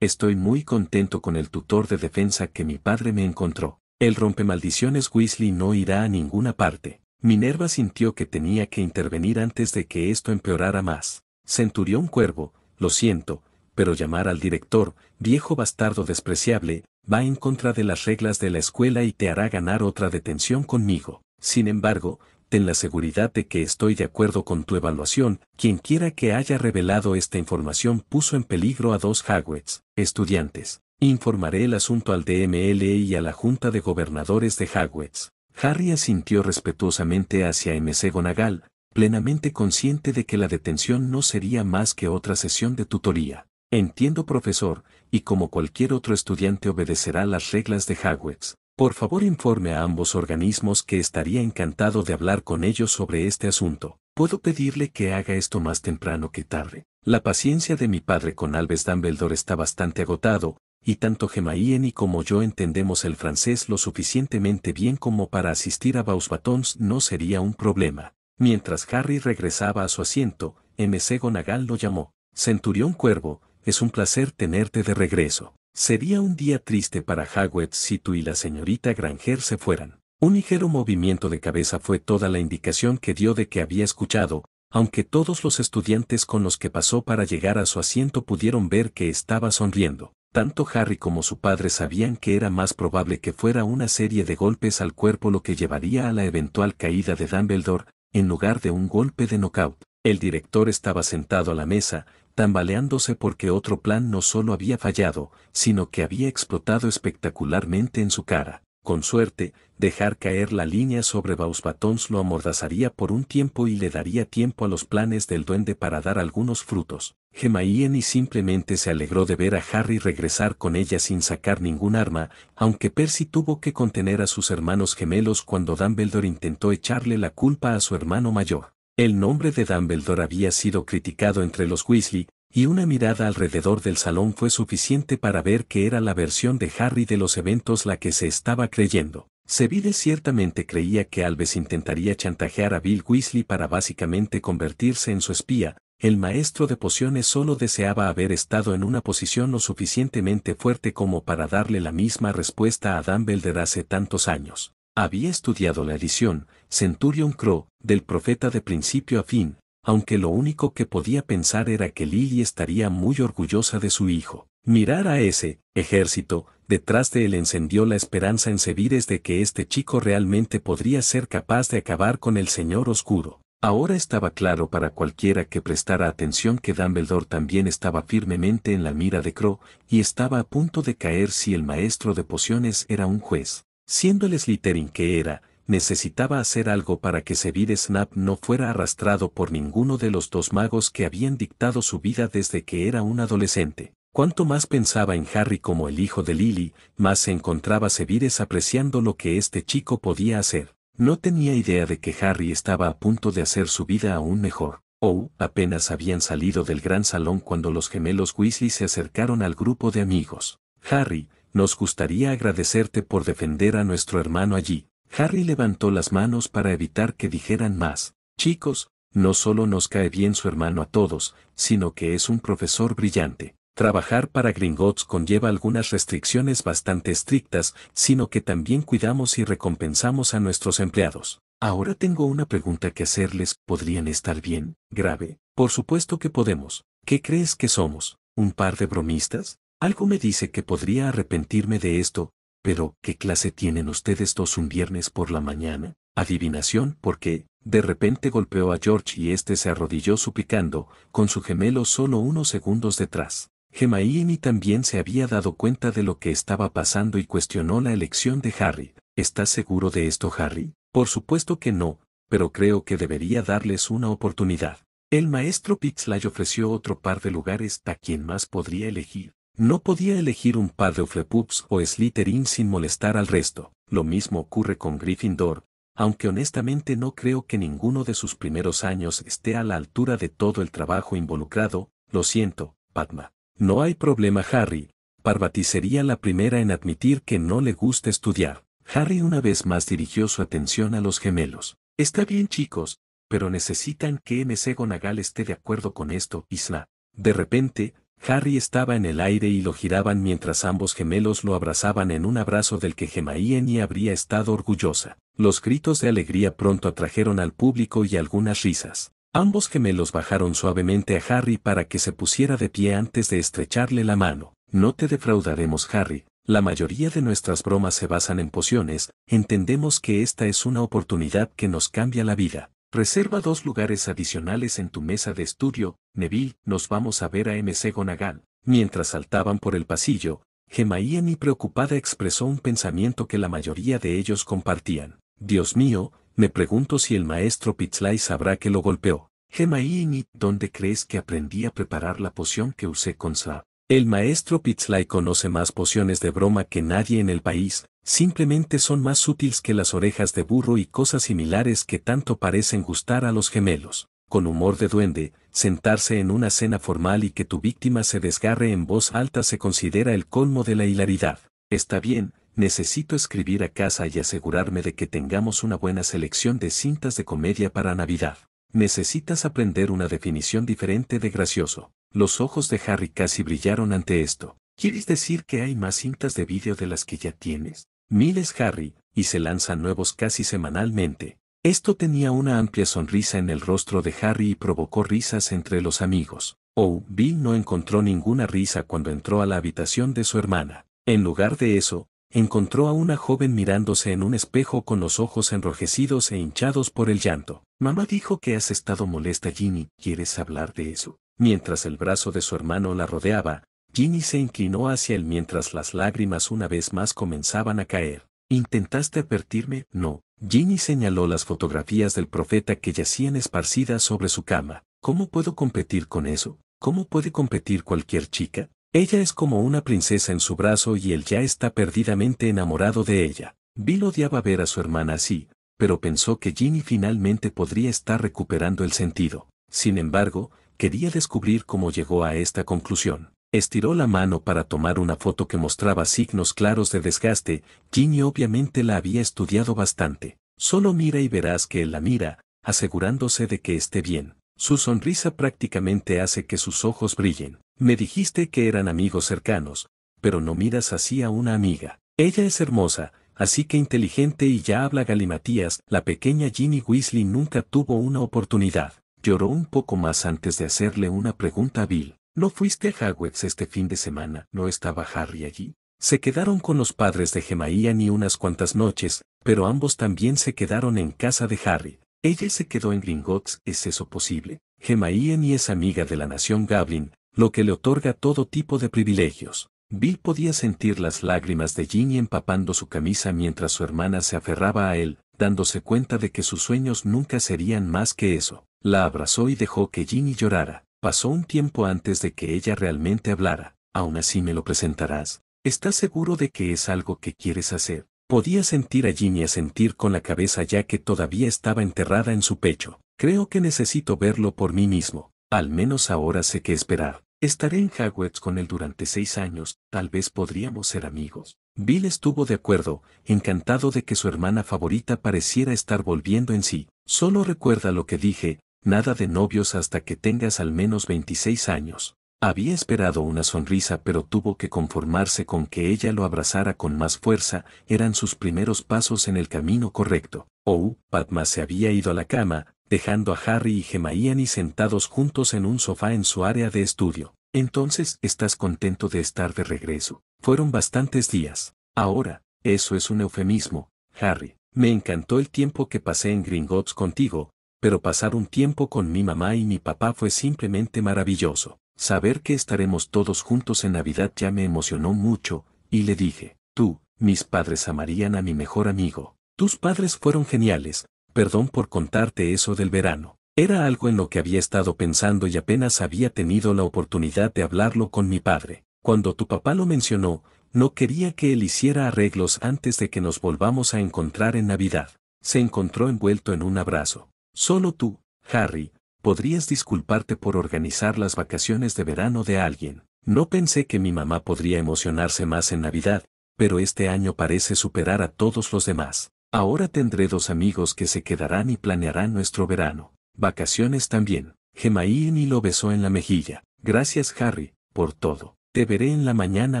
Estoy muy contento con el tutor de defensa que mi padre me encontró. El rompe maldiciones Weasley no irá a ninguna parte. Minerva sintió que tenía que intervenir antes de que esto empeorara más. Centurión Cuervo, lo siento, pero llamar al director, viejo bastardo despreciable, va en contra de las reglas de la escuela y te hará ganar otra detención conmigo. Sin embargo, ten la seguridad de que estoy de acuerdo con tu evaluación, quienquiera que haya revelado esta información puso en peligro a dos Hagwitz estudiantes. Informaré el asunto al DML e y a la Junta de Gobernadores de Hagwitz». Harry asintió respetuosamente hacia MC Gonagal, plenamente consciente de que la detención no sería más que otra sesión de tutoría. Entiendo, profesor, y como cualquier otro estudiante obedecerá las reglas de Hagwitz». Por favor informe a ambos organismos que estaría encantado de hablar con ellos sobre este asunto. Puedo pedirle que haga esto más temprano que tarde. La paciencia de mi padre con Alves Dumbledore está bastante agotado, y tanto y como yo entendemos el francés lo suficientemente bien como para asistir a Bausbatons no sería un problema. Mientras Harry regresaba a su asiento, M. Gonagall lo llamó. Centurión Cuervo, es un placer tenerte de regreso. Sería un día triste para Hagwet si tú y la señorita Granger se fueran. Un ligero movimiento de cabeza fue toda la indicación que dio de que había escuchado, aunque todos los estudiantes con los que pasó para llegar a su asiento pudieron ver que estaba sonriendo. Tanto Harry como su padre sabían que era más probable que fuera una serie de golpes al cuerpo lo que llevaría a la eventual caída de Dumbledore, en lugar de un golpe de nocaut. El director estaba sentado a la mesa, tambaleándose porque otro plan no solo había fallado, sino que había explotado espectacularmente en su cara. Con suerte, dejar caer la línea sobre Bausbatons lo amordazaría por un tiempo y le daría tiempo a los planes del duende para dar algunos frutos. Gemaien y simplemente se alegró de ver a Harry regresar con ella sin sacar ningún arma, aunque Percy tuvo que contener a sus hermanos gemelos cuando Dumbledore intentó echarle la culpa a su hermano mayor. El nombre de Dumbledore había sido criticado entre los Weasley, y una mirada alrededor del salón fue suficiente para ver que era la versión de Harry de los eventos la que se estaba creyendo. Seville ciertamente creía que Alves intentaría chantajear a Bill Weasley para básicamente convertirse en su espía, el maestro de pociones solo deseaba haber estado en una posición lo suficientemente fuerte como para darle la misma respuesta a Dumbledore hace tantos años. Había estudiado la edición, Centurion Crow, del profeta de principio a fin, aunque lo único que podía pensar era que Lily estaría muy orgullosa de su hijo. Mirar a ese ejército, detrás de él encendió la esperanza en Sevires de que este chico realmente podría ser capaz de acabar con el Señor Oscuro. Ahora estaba claro para cualquiera que prestara atención que Dumbledore también estaba firmemente en la mira de Crow y estaba a punto de caer si el maestro de pociones era un juez. Siendo el Slytherin que era, necesitaba hacer algo para que Sevid Snap no fuera arrastrado por ninguno de los dos magos que habían dictado su vida desde que era un adolescente. Cuanto más pensaba en Harry como el hijo de Lily, más se encontraba Sevides apreciando lo que este chico podía hacer. No tenía idea de que Harry estaba a punto de hacer su vida aún mejor. Oh, apenas habían salido del gran salón cuando los gemelos Weasley se acercaron al grupo de amigos. Harry, nos gustaría agradecerte por defender a nuestro hermano allí. Harry levantó las manos para evitar que dijeran más. Chicos, no solo nos cae bien su hermano a todos, sino que es un profesor brillante. Trabajar para Gringotts conlleva algunas restricciones bastante estrictas, sino que también cuidamos y recompensamos a nuestros empleados. Ahora tengo una pregunta que hacerles, ¿podrían estar bien? Grave. Por supuesto que podemos. ¿Qué crees que somos? ¿Un par de bromistas? Algo me dice que podría arrepentirme de esto, pero, ¿qué clase tienen ustedes dos un viernes por la mañana? Adivinación, porque, de repente golpeó a George y este se arrodilló suplicando, con su gemelo solo unos segundos detrás. Gemaini también se había dado cuenta de lo que estaba pasando y cuestionó la elección de Harry. ¿Estás seguro de esto, Harry? Por supuesto que no, pero creo que debería darles una oportunidad. El maestro Pixlay ofreció otro par de lugares a quien más podría elegir, no podía elegir un padre Pups o Slytherin sin molestar al resto. Lo mismo ocurre con Gryffindor, aunque honestamente no creo que ninguno de sus primeros años esté a la altura de todo el trabajo involucrado. Lo siento, Padma. No hay problema, Harry. Parvati sería la primera en admitir que no le gusta estudiar. Harry una vez más dirigió su atención a los gemelos. Está bien, chicos, pero necesitan que MC Gonagal esté de acuerdo con esto, Isla. De repente, Harry estaba en el aire y lo giraban mientras ambos gemelos lo abrazaban en un abrazo del que Gemma y habría estado orgullosa. Los gritos de alegría pronto atrajeron al público y algunas risas. Ambos gemelos bajaron suavemente a Harry para que se pusiera de pie antes de estrecharle la mano. No te defraudaremos, Harry. La mayoría de nuestras bromas se basan en pociones, entendemos que esta es una oportunidad que nos cambia la vida. Reserva dos lugares adicionales en tu mesa de estudio, Neville, nos vamos a ver a MC Gonagal. Mientras saltaban por el pasillo, y preocupada expresó un pensamiento que la mayoría de ellos compartían. Dios mío, me pregunto si el maestro Pitslay sabrá que lo golpeó. y, ¿dónde crees que aprendí a preparar la poción que usé con Sa? El maestro Pitzlay conoce más pociones de broma que nadie en el país, simplemente son más útiles que las orejas de burro y cosas similares que tanto parecen gustar a los gemelos. Con humor de duende, sentarse en una cena formal y que tu víctima se desgarre en voz alta se considera el colmo de la hilaridad. Está bien, necesito escribir a casa y asegurarme de que tengamos una buena selección de cintas de comedia para Navidad. Necesitas aprender una definición diferente de gracioso. Los ojos de Harry casi brillaron ante esto. ¿Quieres decir que hay más cintas de vídeo de las que ya tienes? Miles Harry, y se lanzan nuevos casi semanalmente. Esto tenía una amplia sonrisa en el rostro de Harry y provocó risas entre los amigos. Oh, Bill no encontró ninguna risa cuando entró a la habitación de su hermana. En lugar de eso, encontró a una joven mirándose en un espejo con los ojos enrojecidos e hinchados por el llanto. Mamá dijo que has estado molesta, Ginny. ¿Quieres hablar de eso? Mientras el brazo de su hermano la rodeaba, Ginny se inclinó hacia él mientras las lágrimas una vez más comenzaban a caer. ¿Intentaste advertirme? No. Ginny señaló las fotografías del profeta que yacían esparcidas sobre su cama. ¿Cómo puedo competir con eso? ¿Cómo puede competir cualquier chica? Ella es como una princesa en su brazo y él ya está perdidamente enamorado de ella. Bill odiaba ver a su hermana así, pero pensó que Ginny finalmente podría estar recuperando el sentido. Sin embargo, quería descubrir cómo llegó a esta conclusión. Estiró la mano para tomar una foto que mostraba signos claros de desgaste, Ginny obviamente la había estudiado bastante. Solo mira y verás que él la mira, asegurándose de que esté bien. Su sonrisa prácticamente hace que sus ojos brillen. Me dijiste que eran amigos cercanos, pero no miras así a una amiga. Ella es hermosa, así que inteligente y ya habla galimatías, la pequeña Ginny Weasley nunca tuvo una oportunidad. Lloró un poco más antes de hacerle una pregunta a Bill. ¿No fuiste a Hagwitz este fin de semana? ¿No estaba Harry allí? Se quedaron con los padres de Gemaía ni unas cuantas noches, pero ambos también se quedaron en casa de Harry. Ella se quedó en Gringotts, ¿es eso posible? Gemaía ni es amiga de la nación Gablin, lo que le otorga todo tipo de privilegios. Bill podía sentir las lágrimas de Ginny empapando su camisa mientras su hermana se aferraba a él, dándose cuenta de que sus sueños nunca serían más que eso. La abrazó y dejó que Ginny llorara. Pasó un tiempo antes de que ella realmente hablara. Aún así me lo presentarás. ¿Estás seguro de que es algo que quieres hacer? Podía sentir a Ginny sentir con la cabeza ya que todavía estaba enterrada en su pecho. Creo que necesito verlo por mí mismo. Al menos ahora sé qué esperar. Estaré en Hogwarts con él durante seis años, tal vez podríamos ser amigos. Bill estuvo de acuerdo, encantado de que su hermana favorita pareciera estar volviendo en sí. Solo recuerda lo que dije, nada de novios hasta que tengas al menos 26 años. Había esperado una sonrisa pero tuvo que conformarse con que ella lo abrazara con más fuerza, eran sus primeros pasos en el camino correcto. Oh, Padma se había ido a la cama, dejando a Harry y Gemayani sentados juntos en un sofá en su área de estudio. Entonces, ¿estás contento de estar de regreso? Fueron bastantes días. Ahora, eso es un eufemismo, Harry. Me encantó el tiempo que pasé en Gringotts contigo, pero pasar un tiempo con mi mamá y mi papá fue simplemente maravilloso. Saber que estaremos todos juntos en Navidad ya me emocionó mucho, y le dije, tú, mis padres amarían a mi mejor amigo. Tus padres fueron geniales, perdón por contarte eso del verano. Era algo en lo que había estado pensando y apenas había tenido la oportunidad de hablarlo con mi padre. Cuando tu papá lo mencionó, no quería que él hiciera arreglos antes de que nos volvamos a encontrar en Navidad. Se encontró envuelto en un abrazo. Solo tú, Harry, podrías disculparte por organizar las vacaciones de verano de alguien. No pensé que mi mamá podría emocionarse más en Navidad, pero este año parece superar a todos los demás. Ahora tendré dos amigos que se quedarán y planearán nuestro verano. Vacaciones también. y lo besó en la mejilla. Gracias Harry, por todo. Te veré en la mañana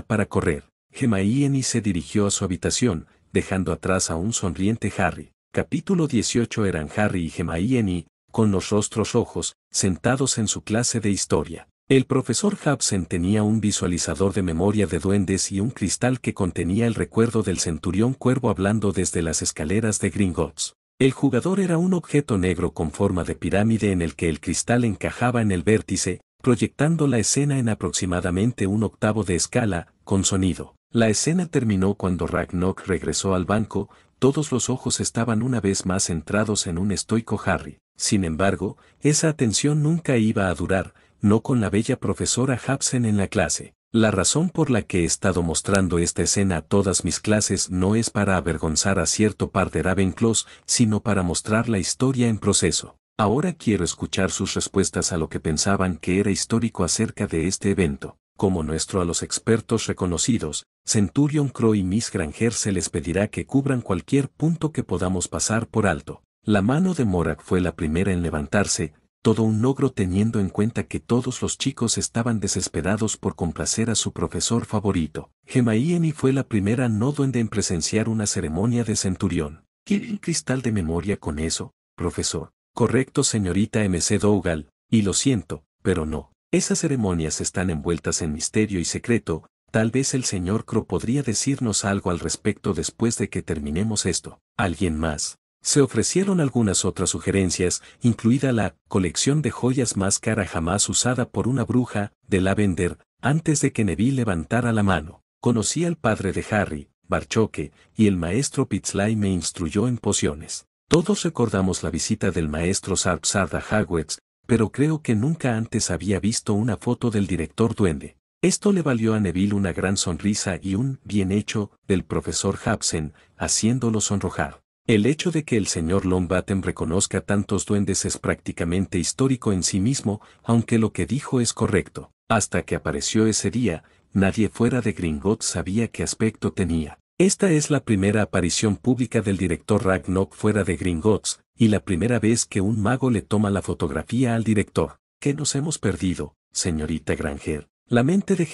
para correr. y se dirigió a su habitación, dejando atrás a un sonriente Harry. Capítulo 18 eran Harry y y con los rostros ojos, sentados en su clase de historia. El profesor Hobson tenía un visualizador de memoria de duendes y un cristal que contenía el recuerdo del centurión cuervo hablando desde las escaleras de Gringotts. El jugador era un objeto negro con forma de pirámide en el que el cristal encajaba en el vértice, proyectando la escena en aproximadamente un octavo de escala, con sonido. La escena terminó cuando Ragnok regresó al banco, todos los ojos estaban una vez más centrados en un estoico Harry. Sin embargo, esa atención nunca iba a durar, no con la bella profesora Hapsen en la clase. La razón por la que he estado mostrando esta escena a todas mis clases no es para avergonzar a cierto par de Ravenclaws, sino para mostrar la historia en proceso. Ahora quiero escuchar sus respuestas a lo que pensaban que era histórico acerca de este evento como nuestro a los expertos reconocidos, Centurion Crow y Miss Granger se les pedirá que cubran cualquier punto que podamos pasar por alto. La mano de Morak fue la primera en levantarse, todo un logro teniendo en cuenta que todos los chicos estaban desesperados por complacer a su profesor favorito. y fue la primera no duende en presenciar una ceremonia de centurión. ¿Qué cristal de memoria con eso, profesor? Correcto, señorita MC Dougal, y lo siento, pero no. Esas ceremonias están envueltas en misterio y secreto, tal vez el señor Cro podría decirnos algo al respecto después de que terminemos esto. ¿Alguien más? Se ofrecieron algunas otras sugerencias, incluida la colección de joyas más cara jamás usada por una bruja, de Lavender, antes de que Neville levantara la mano. Conocí al padre de Harry, Barchoque, y el maestro Pitzlay me instruyó en pociones. Todos recordamos la visita del maestro Sarda Hagwitz, pero creo que nunca antes había visto una foto del director duende. Esto le valió a Neville una gran sonrisa y un bien hecho del profesor Hapsen, haciéndolo sonrojar. El hecho de que el señor Lombaten reconozca tantos duendes es prácticamente histórico en sí mismo, aunque lo que dijo es correcto. Hasta que apareció ese día, nadie fuera de Gringotts sabía qué aspecto tenía. Esta es la primera aparición pública del director Ragnock fuera de Gringotts, y la primera vez que un mago le toma la fotografía al director. ¿Qué nos hemos perdido, señorita Granger? La mente de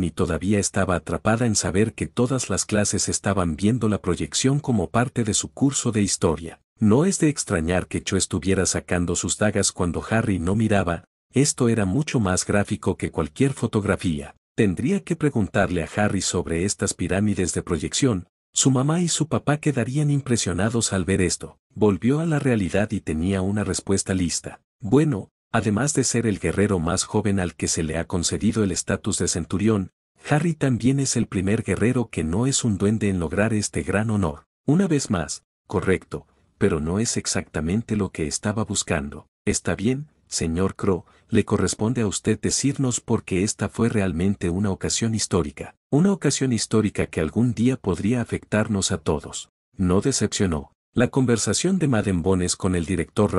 y todavía estaba atrapada en saber que todas las clases estaban viendo la proyección como parte de su curso de historia. No es de extrañar que Cho estuviera sacando sus dagas cuando Harry no miraba, esto era mucho más gráfico que cualquier fotografía. Tendría que preguntarle a Harry sobre estas pirámides de proyección, su mamá y su papá quedarían impresionados al ver esto. Volvió a la realidad y tenía una respuesta lista. Bueno, además de ser el guerrero más joven al que se le ha concedido el estatus de centurión, Harry también es el primer guerrero que no es un duende en lograr este gran honor. Una vez más, correcto, pero no es exactamente lo que estaba buscando. Está bien, señor Crow, le corresponde a usted decirnos por qué esta fue realmente una ocasión histórica. Una ocasión histórica que algún día podría afectarnos a todos. No decepcionó. La conversación de Bones con el director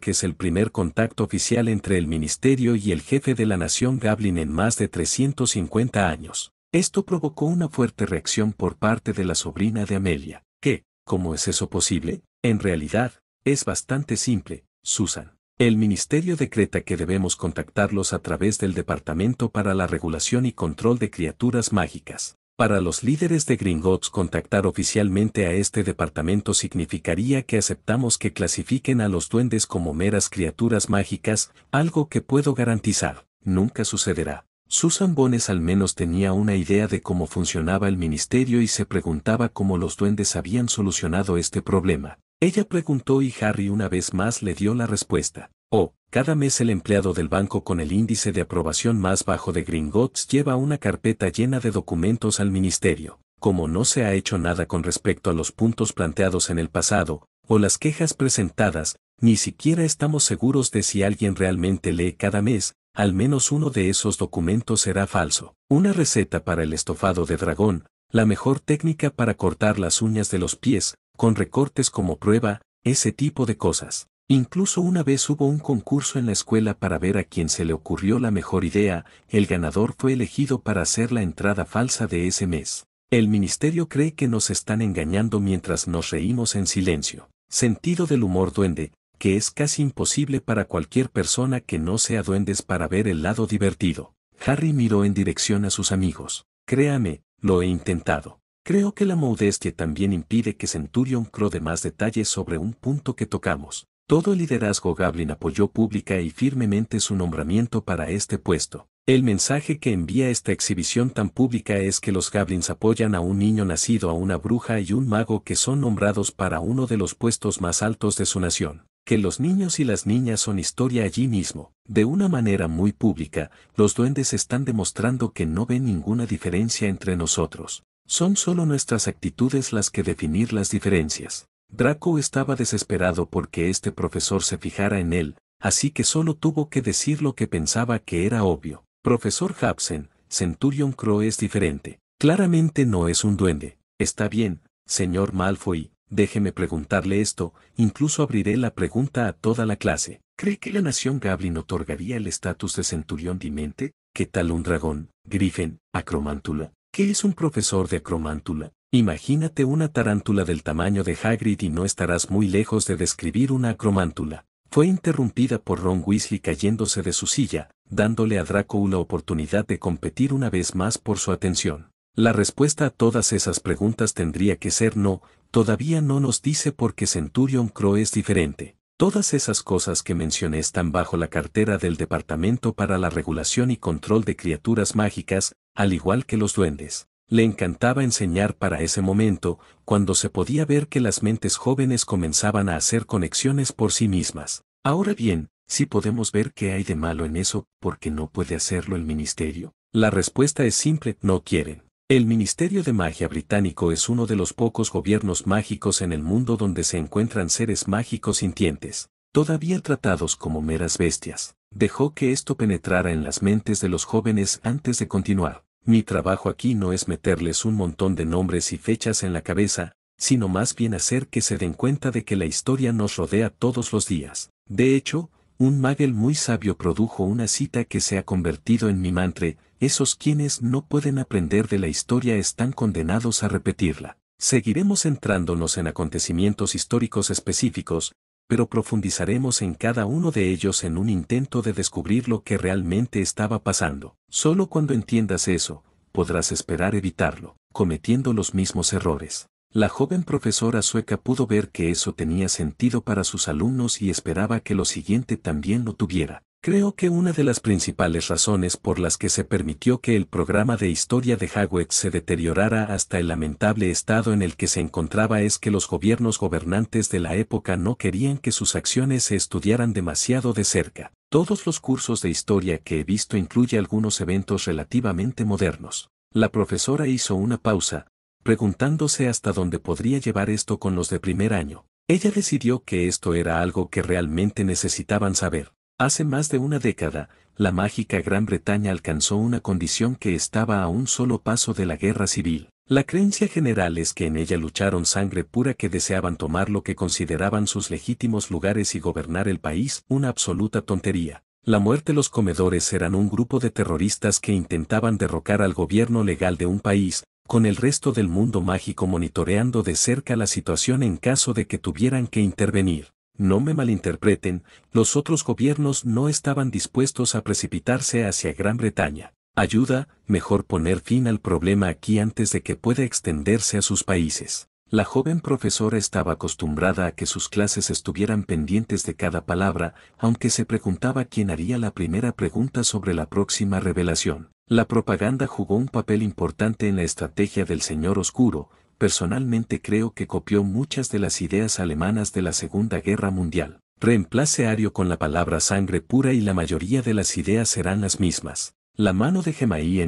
que es el primer contacto oficial entre el ministerio y el jefe de la nación Gablin en más de 350 años. Esto provocó una fuerte reacción por parte de la sobrina de Amelia, que, ¿cómo es eso posible? En realidad, es bastante simple, Susan. El Ministerio decreta que debemos contactarlos a través del Departamento para la Regulación y Control de Criaturas Mágicas. Para los líderes de Gringotts contactar oficialmente a este departamento significaría que aceptamos que clasifiquen a los duendes como meras criaturas mágicas, algo que puedo garantizar, nunca sucederá. Susan Bones al menos tenía una idea de cómo funcionaba el ministerio y se preguntaba cómo los duendes habían solucionado este problema. Ella preguntó y Harry una vez más le dio la respuesta. Oh, cada mes el empleado del banco con el índice de aprobación más bajo de Gringotts lleva una carpeta llena de documentos al ministerio. Como no se ha hecho nada con respecto a los puntos planteados en el pasado, o las quejas presentadas, ni siquiera estamos seguros de si alguien realmente lee cada mes, al menos uno de esos documentos será falso. Una receta para el estofado de dragón, la mejor técnica para cortar las uñas de los pies, con recortes como prueba, ese tipo de cosas. Incluso una vez hubo un concurso en la escuela para ver a quién se le ocurrió la mejor idea, el ganador fue elegido para hacer la entrada falsa de ese mes. El ministerio cree que nos están engañando mientras nos reímos en silencio. Sentido del humor duende, que es casi imposible para cualquier persona que no sea duendes para ver el lado divertido. Harry miró en dirección a sus amigos. Créame, lo he intentado. Creo que la modestia también impide que Centurion Cro de más detalles sobre un punto que tocamos. Todo el liderazgo Gablin apoyó pública y firmemente su nombramiento para este puesto. El mensaje que envía esta exhibición tan pública es que los Gablins apoyan a un niño nacido a una bruja y un mago que son nombrados para uno de los puestos más altos de su nación. Que los niños y las niñas son historia allí mismo. De una manera muy pública, los duendes están demostrando que no ven ninguna diferencia entre nosotros. Son solo nuestras actitudes las que definir las diferencias. Draco estaba desesperado porque este profesor se fijara en él, así que solo tuvo que decir lo que pensaba que era obvio. Profesor Hapsen, Centurion Crow es diferente. Claramente no es un duende. Está bien, señor Malfoy, déjeme preguntarle esto, incluso abriré la pregunta a toda la clase. ¿Cree que la nación Gablin otorgaría el estatus de centurión dimente? ¿Qué tal un dragón, Griffin, acromántula, ¿Qué es un profesor de acromántula? Imagínate una tarántula del tamaño de Hagrid y no estarás muy lejos de describir una acromántula. Fue interrumpida por Ron Weasley cayéndose de su silla, dándole a Draco la oportunidad de competir una vez más por su atención. La respuesta a todas esas preguntas tendría que ser no, todavía no nos dice por qué Centurion Crow es diferente. Todas esas cosas que mencioné están bajo la cartera del Departamento para la Regulación y Control de Criaturas Mágicas, al igual que los duendes. Le encantaba enseñar para ese momento, cuando se podía ver que las mentes jóvenes comenzaban a hacer conexiones por sí mismas. Ahora bien, si podemos ver qué hay de malo en eso, porque no puede hacerlo el ministerio. La respuesta es simple, no quieren. El Ministerio de Magia británico es uno de los pocos gobiernos mágicos en el mundo donde se encuentran seres mágicos sintientes, todavía tratados como meras bestias. Dejó que esto penetrara en las mentes de los jóvenes antes de continuar. Mi trabajo aquí no es meterles un montón de nombres y fechas en la cabeza, sino más bien hacer que se den cuenta de que la historia nos rodea todos los días. De hecho, un magel muy sabio produjo una cita que se ha convertido en mi mantra, esos quienes no pueden aprender de la historia están condenados a repetirla. Seguiremos centrándonos en acontecimientos históricos específicos, pero profundizaremos en cada uno de ellos en un intento de descubrir lo que realmente estaba pasando. Solo cuando entiendas eso, podrás esperar evitarlo, cometiendo los mismos errores. La joven profesora sueca pudo ver que eso tenía sentido para sus alumnos y esperaba que lo siguiente también lo tuviera. Creo que una de las principales razones por las que se permitió que el programa de historia de Hawek se deteriorara hasta el lamentable estado en el que se encontraba es que los gobiernos gobernantes de la época no querían que sus acciones se estudiaran demasiado de cerca. Todos los cursos de historia que he visto incluye algunos eventos relativamente modernos. La profesora hizo una pausa, preguntándose hasta dónde podría llevar esto con los de primer año. Ella decidió que esto era algo que realmente necesitaban saber. Hace más de una década, la mágica Gran Bretaña alcanzó una condición que estaba a un solo paso de la guerra civil. La creencia general es que en ella lucharon sangre pura que deseaban tomar lo que consideraban sus legítimos lugares y gobernar el país, una absoluta tontería. La muerte los comedores eran un grupo de terroristas que intentaban derrocar al gobierno legal de un país, con el resto del mundo mágico monitoreando de cerca la situación en caso de que tuvieran que intervenir. No me malinterpreten, los otros gobiernos no estaban dispuestos a precipitarse hacia Gran Bretaña. Ayuda, mejor poner fin al problema aquí antes de que pueda extenderse a sus países. La joven profesora estaba acostumbrada a que sus clases estuvieran pendientes de cada palabra, aunque se preguntaba quién haría la primera pregunta sobre la próxima revelación. La propaganda jugó un papel importante en la estrategia del Señor Oscuro, personalmente creo que copió muchas de las ideas alemanas de la Segunda Guerra Mundial. Reemplace ario con la palabra sangre pura y la mayoría de las ideas serán las mismas. La mano de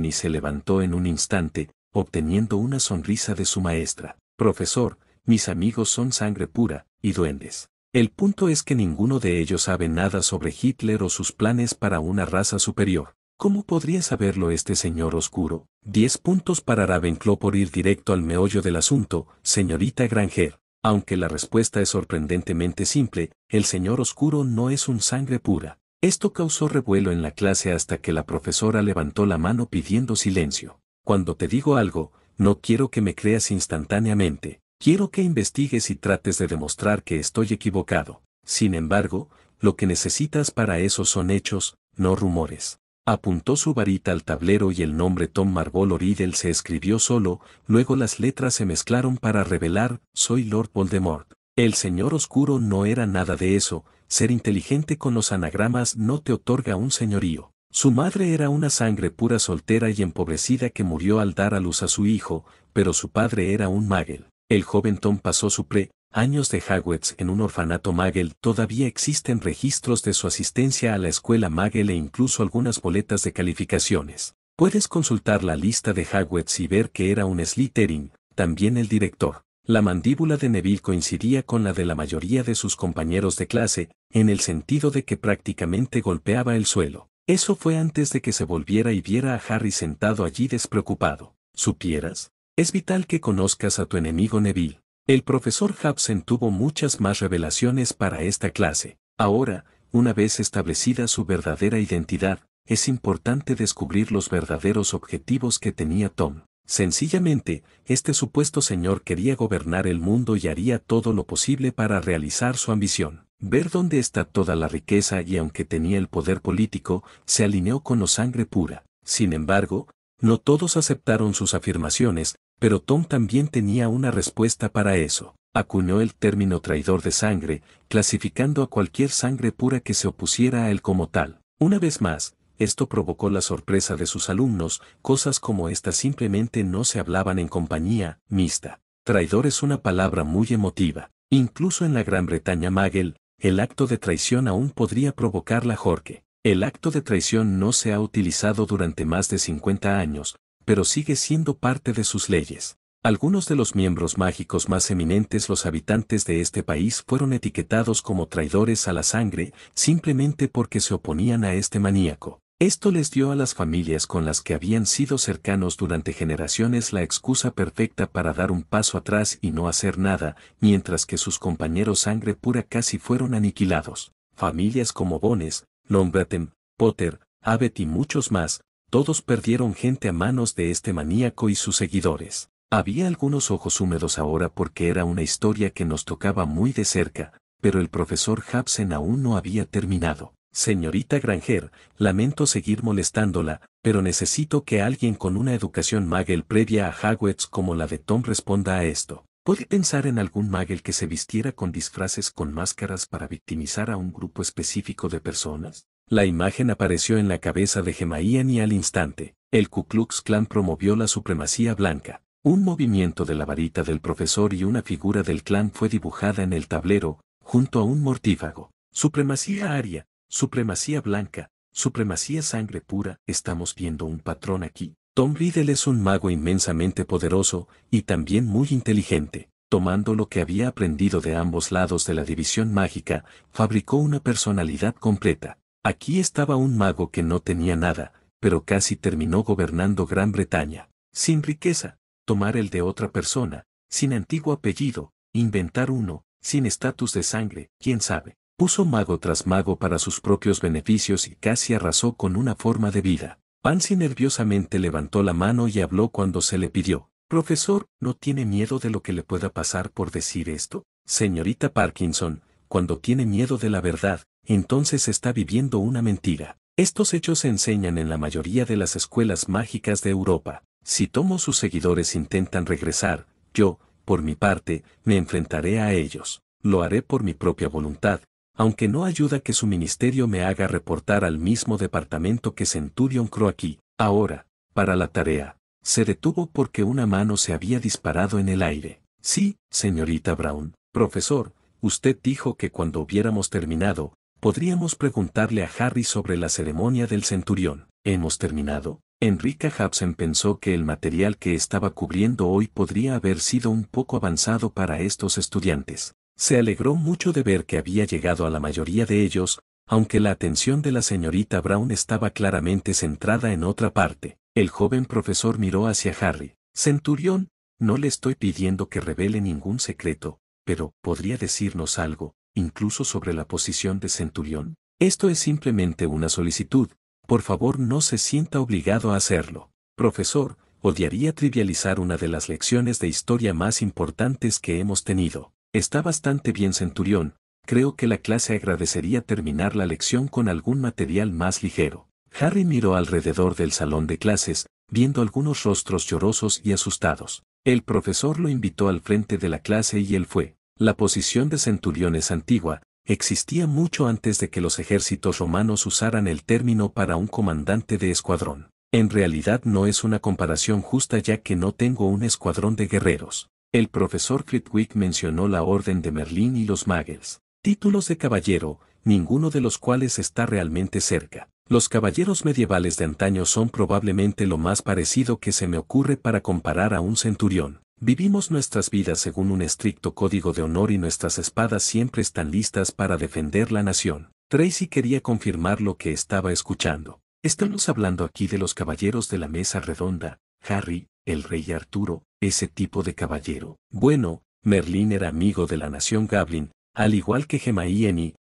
y se levantó en un instante, obteniendo una sonrisa de su maestra. Profesor, mis amigos son sangre pura, y duendes. El punto es que ninguno de ellos sabe nada sobre Hitler o sus planes para una raza superior. ¿Cómo podría saberlo este señor oscuro? Diez puntos para Ravenclaw por ir directo al meollo del asunto, señorita Granger. Aunque la respuesta es sorprendentemente simple, el señor oscuro no es un sangre pura. Esto causó revuelo en la clase hasta que la profesora levantó la mano pidiendo silencio. Cuando te digo algo, no quiero que me creas instantáneamente. Quiero que investigues y trates de demostrar que estoy equivocado. Sin embargo, lo que necesitas para eso son hechos, no rumores. Apuntó su varita al tablero y el nombre Tom Marvolo Oridel se escribió solo, luego las letras se mezclaron para revelar, soy Lord Voldemort. El señor oscuro no era nada de eso, ser inteligente con los anagramas no te otorga un señorío. Su madre era una sangre pura soltera y empobrecida que murió al dar a luz a su hijo, pero su padre era un magel. El joven Tom pasó su pre años de Hagwitz en un orfanato Magel, todavía existen registros de su asistencia a la escuela Magel e incluso algunas boletas de calificaciones. Puedes consultar la lista de Hagwitz y ver que era un Slytherin, también el director. La mandíbula de Neville coincidía con la de la mayoría de sus compañeros de clase, en el sentido de que prácticamente golpeaba el suelo. Eso fue antes de que se volviera y viera a Harry sentado allí despreocupado. ¿Supieras? Es vital que conozcas a tu enemigo Neville. El profesor Hubsen tuvo muchas más revelaciones para esta clase. Ahora, una vez establecida su verdadera identidad, es importante descubrir los verdaderos objetivos que tenía Tom. Sencillamente, este supuesto señor quería gobernar el mundo y haría todo lo posible para realizar su ambición. Ver dónde está toda la riqueza y aunque tenía el poder político, se alineó con la sangre pura. Sin embargo, no todos aceptaron sus afirmaciones, pero Tom también tenía una respuesta para eso. Acuñó el término traidor de sangre, clasificando a cualquier sangre pura que se opusiera a él como tal. Una vez más, esto provocó la sorpresa de sus alumnos, cosas como esta simplemente no se hablaban en compañía mixta. Traidor es una palabra muy emotiva. Incluso en la Gran Bretaña Magel, el acto de traición aún podría provocar la Jorge. El acto de traición no se ha utilizado durante más de 50 años, pero sigue siendo parte de sus leyes. Algunos de los miembros mágicos más eminentes los habitantes de este país fueron etiquetados como traidores a la sangre simplemente porque se oponían a este maníaco. Esto les dio a las familias con las que habían sido cercanos durante generaciones la excusa perfecta para dar un paso atrás y no hacer nada, mientras que sus compañeros sangre pura casi fueron aniquilados. Familias como Bones, Longbottom, Potter, Abbott y muchos más, todos perdieron gente a manos de este maníaco y sus seguidores. Había algunos ojos húmedos ahora porque era una historia que nos tocaba muy de cerca, pero el profesor Hapsen aún no había terminado. Señorita Granger, lamento seguir molestándola, pero necesito que alguien con una educación Magel previa a Hagwitz como la de Tom responda a esto. ¿Puede pensar en algún Magel que se vistiera con disfraces con máscaras para victimizar a un grupo específico de personas? La imagen apareció en la cabeza de Gemaían y al instante, el Ku Klux Klan promovió la supremacía blanca. Un movimiento de la varita del profesor y una figura del clan fue dibujada en el tablero, junto a un mortífago. Supremacía aria, supremacía blanca, supremacía sangre pura, estamos viendo un patrón aquí. Tom Riddle es un mago inmensamente poderoso y también muy inteligente. Tomando lo que había aprendido de ambos lados de la división mágica, fabricó una personalidad completa. Aquí estaba un mago que no tenía nada, pero casi terminó gobernando Gran Bretaña, sin riqueza, tomar el de otra persona, sin antiguo apellido, inventar uno, sin estatus de sangre, quién sabe. Puso mago tras mago para sus propios beneficios y casi arrasó con una forma de vida. Pansy nerviosamente levantó la mano y habló cuando se le pidió. Profesor, ¿no tiene miedo de lo que le pueda pasar por decir esto? Señorita Parkinson, cuando tiene miedo de la verdad, entonces está viviendo una mentira. Estos hechos se enseñan en la mayoría de las escuelas mágicas de Europa. Si Tomo sus seguidores intentan regresar, yo, por mi parte, me enfrentaré a ellos. Lo haré por mi propia voluntad, aunque no ayuda que su ministerio me haga reportar al mismo departamento que Centurion Croaqui. Ahora, para la tarea, se detuvo porque una mano se había disparado en el aire. Sí, señorita Brown, profesor, usted dijo que cuando hubiéramos terminado, Podríamos preguntarle a Harry sobre la ceremonia del centurión. Hemos terminado. Enrica Hobson pensó que el material que estaba cubriendo hoy podría haber sido un poco avanzado para estos estudiantes. Se alegró mucho de ver que había llegado a la mayoría de ellos, aunque la atención de la señorita Brown estaba claramente centrada en otra parte. El joven profesor miró hacia Harry. Centurión, no le estoy pidiendo que revele ningún secreto, pero ¿podría decirnos algo? incluso sobre la posición de centurión. Esto es simplemente una solicitud, por favor no se sienta obligado a hacerlo. Profesor, odiaría trivializar una de las lecciones de historia más importantes que hemos tenido. Está bastante bien Centurión, creo que la clase agradecería terminar la lección con algún material más ligero. Harry miró alrededor del salón de clases, viendo algunos rostros llorosos y asustados. El profesor lo invitó al frente de la clase y él fue. La posición de centuriones antigua, existía mucho antes de que los ejércitos romanos usaran el término para un comandante de escuadrón. En realidad no es una comparación justa ya que no tengo un escuadrón de guerreros. El profesor Critwick mencionó la Orden de Merlín y los Magels, Títulos de caballero, ninguno de los cuales está realmente cerca. Los caballeros medievales de antaño son probablemente lo más parecido que se me ocurre para comparar a un centurión. Vivimos nuestras vidas según un estricto código de honor y nuestras espadas siempre están listas para defender la nación. Tracy quería confirmar lo que estaba escuchando. Estamos hablando aquí de los caballeros de la mesa redonda, Harry, el rey Arturo, ese tipo de caballero. Bueno, Merlín era amigo de la nación Gavlin, al igual que Gemma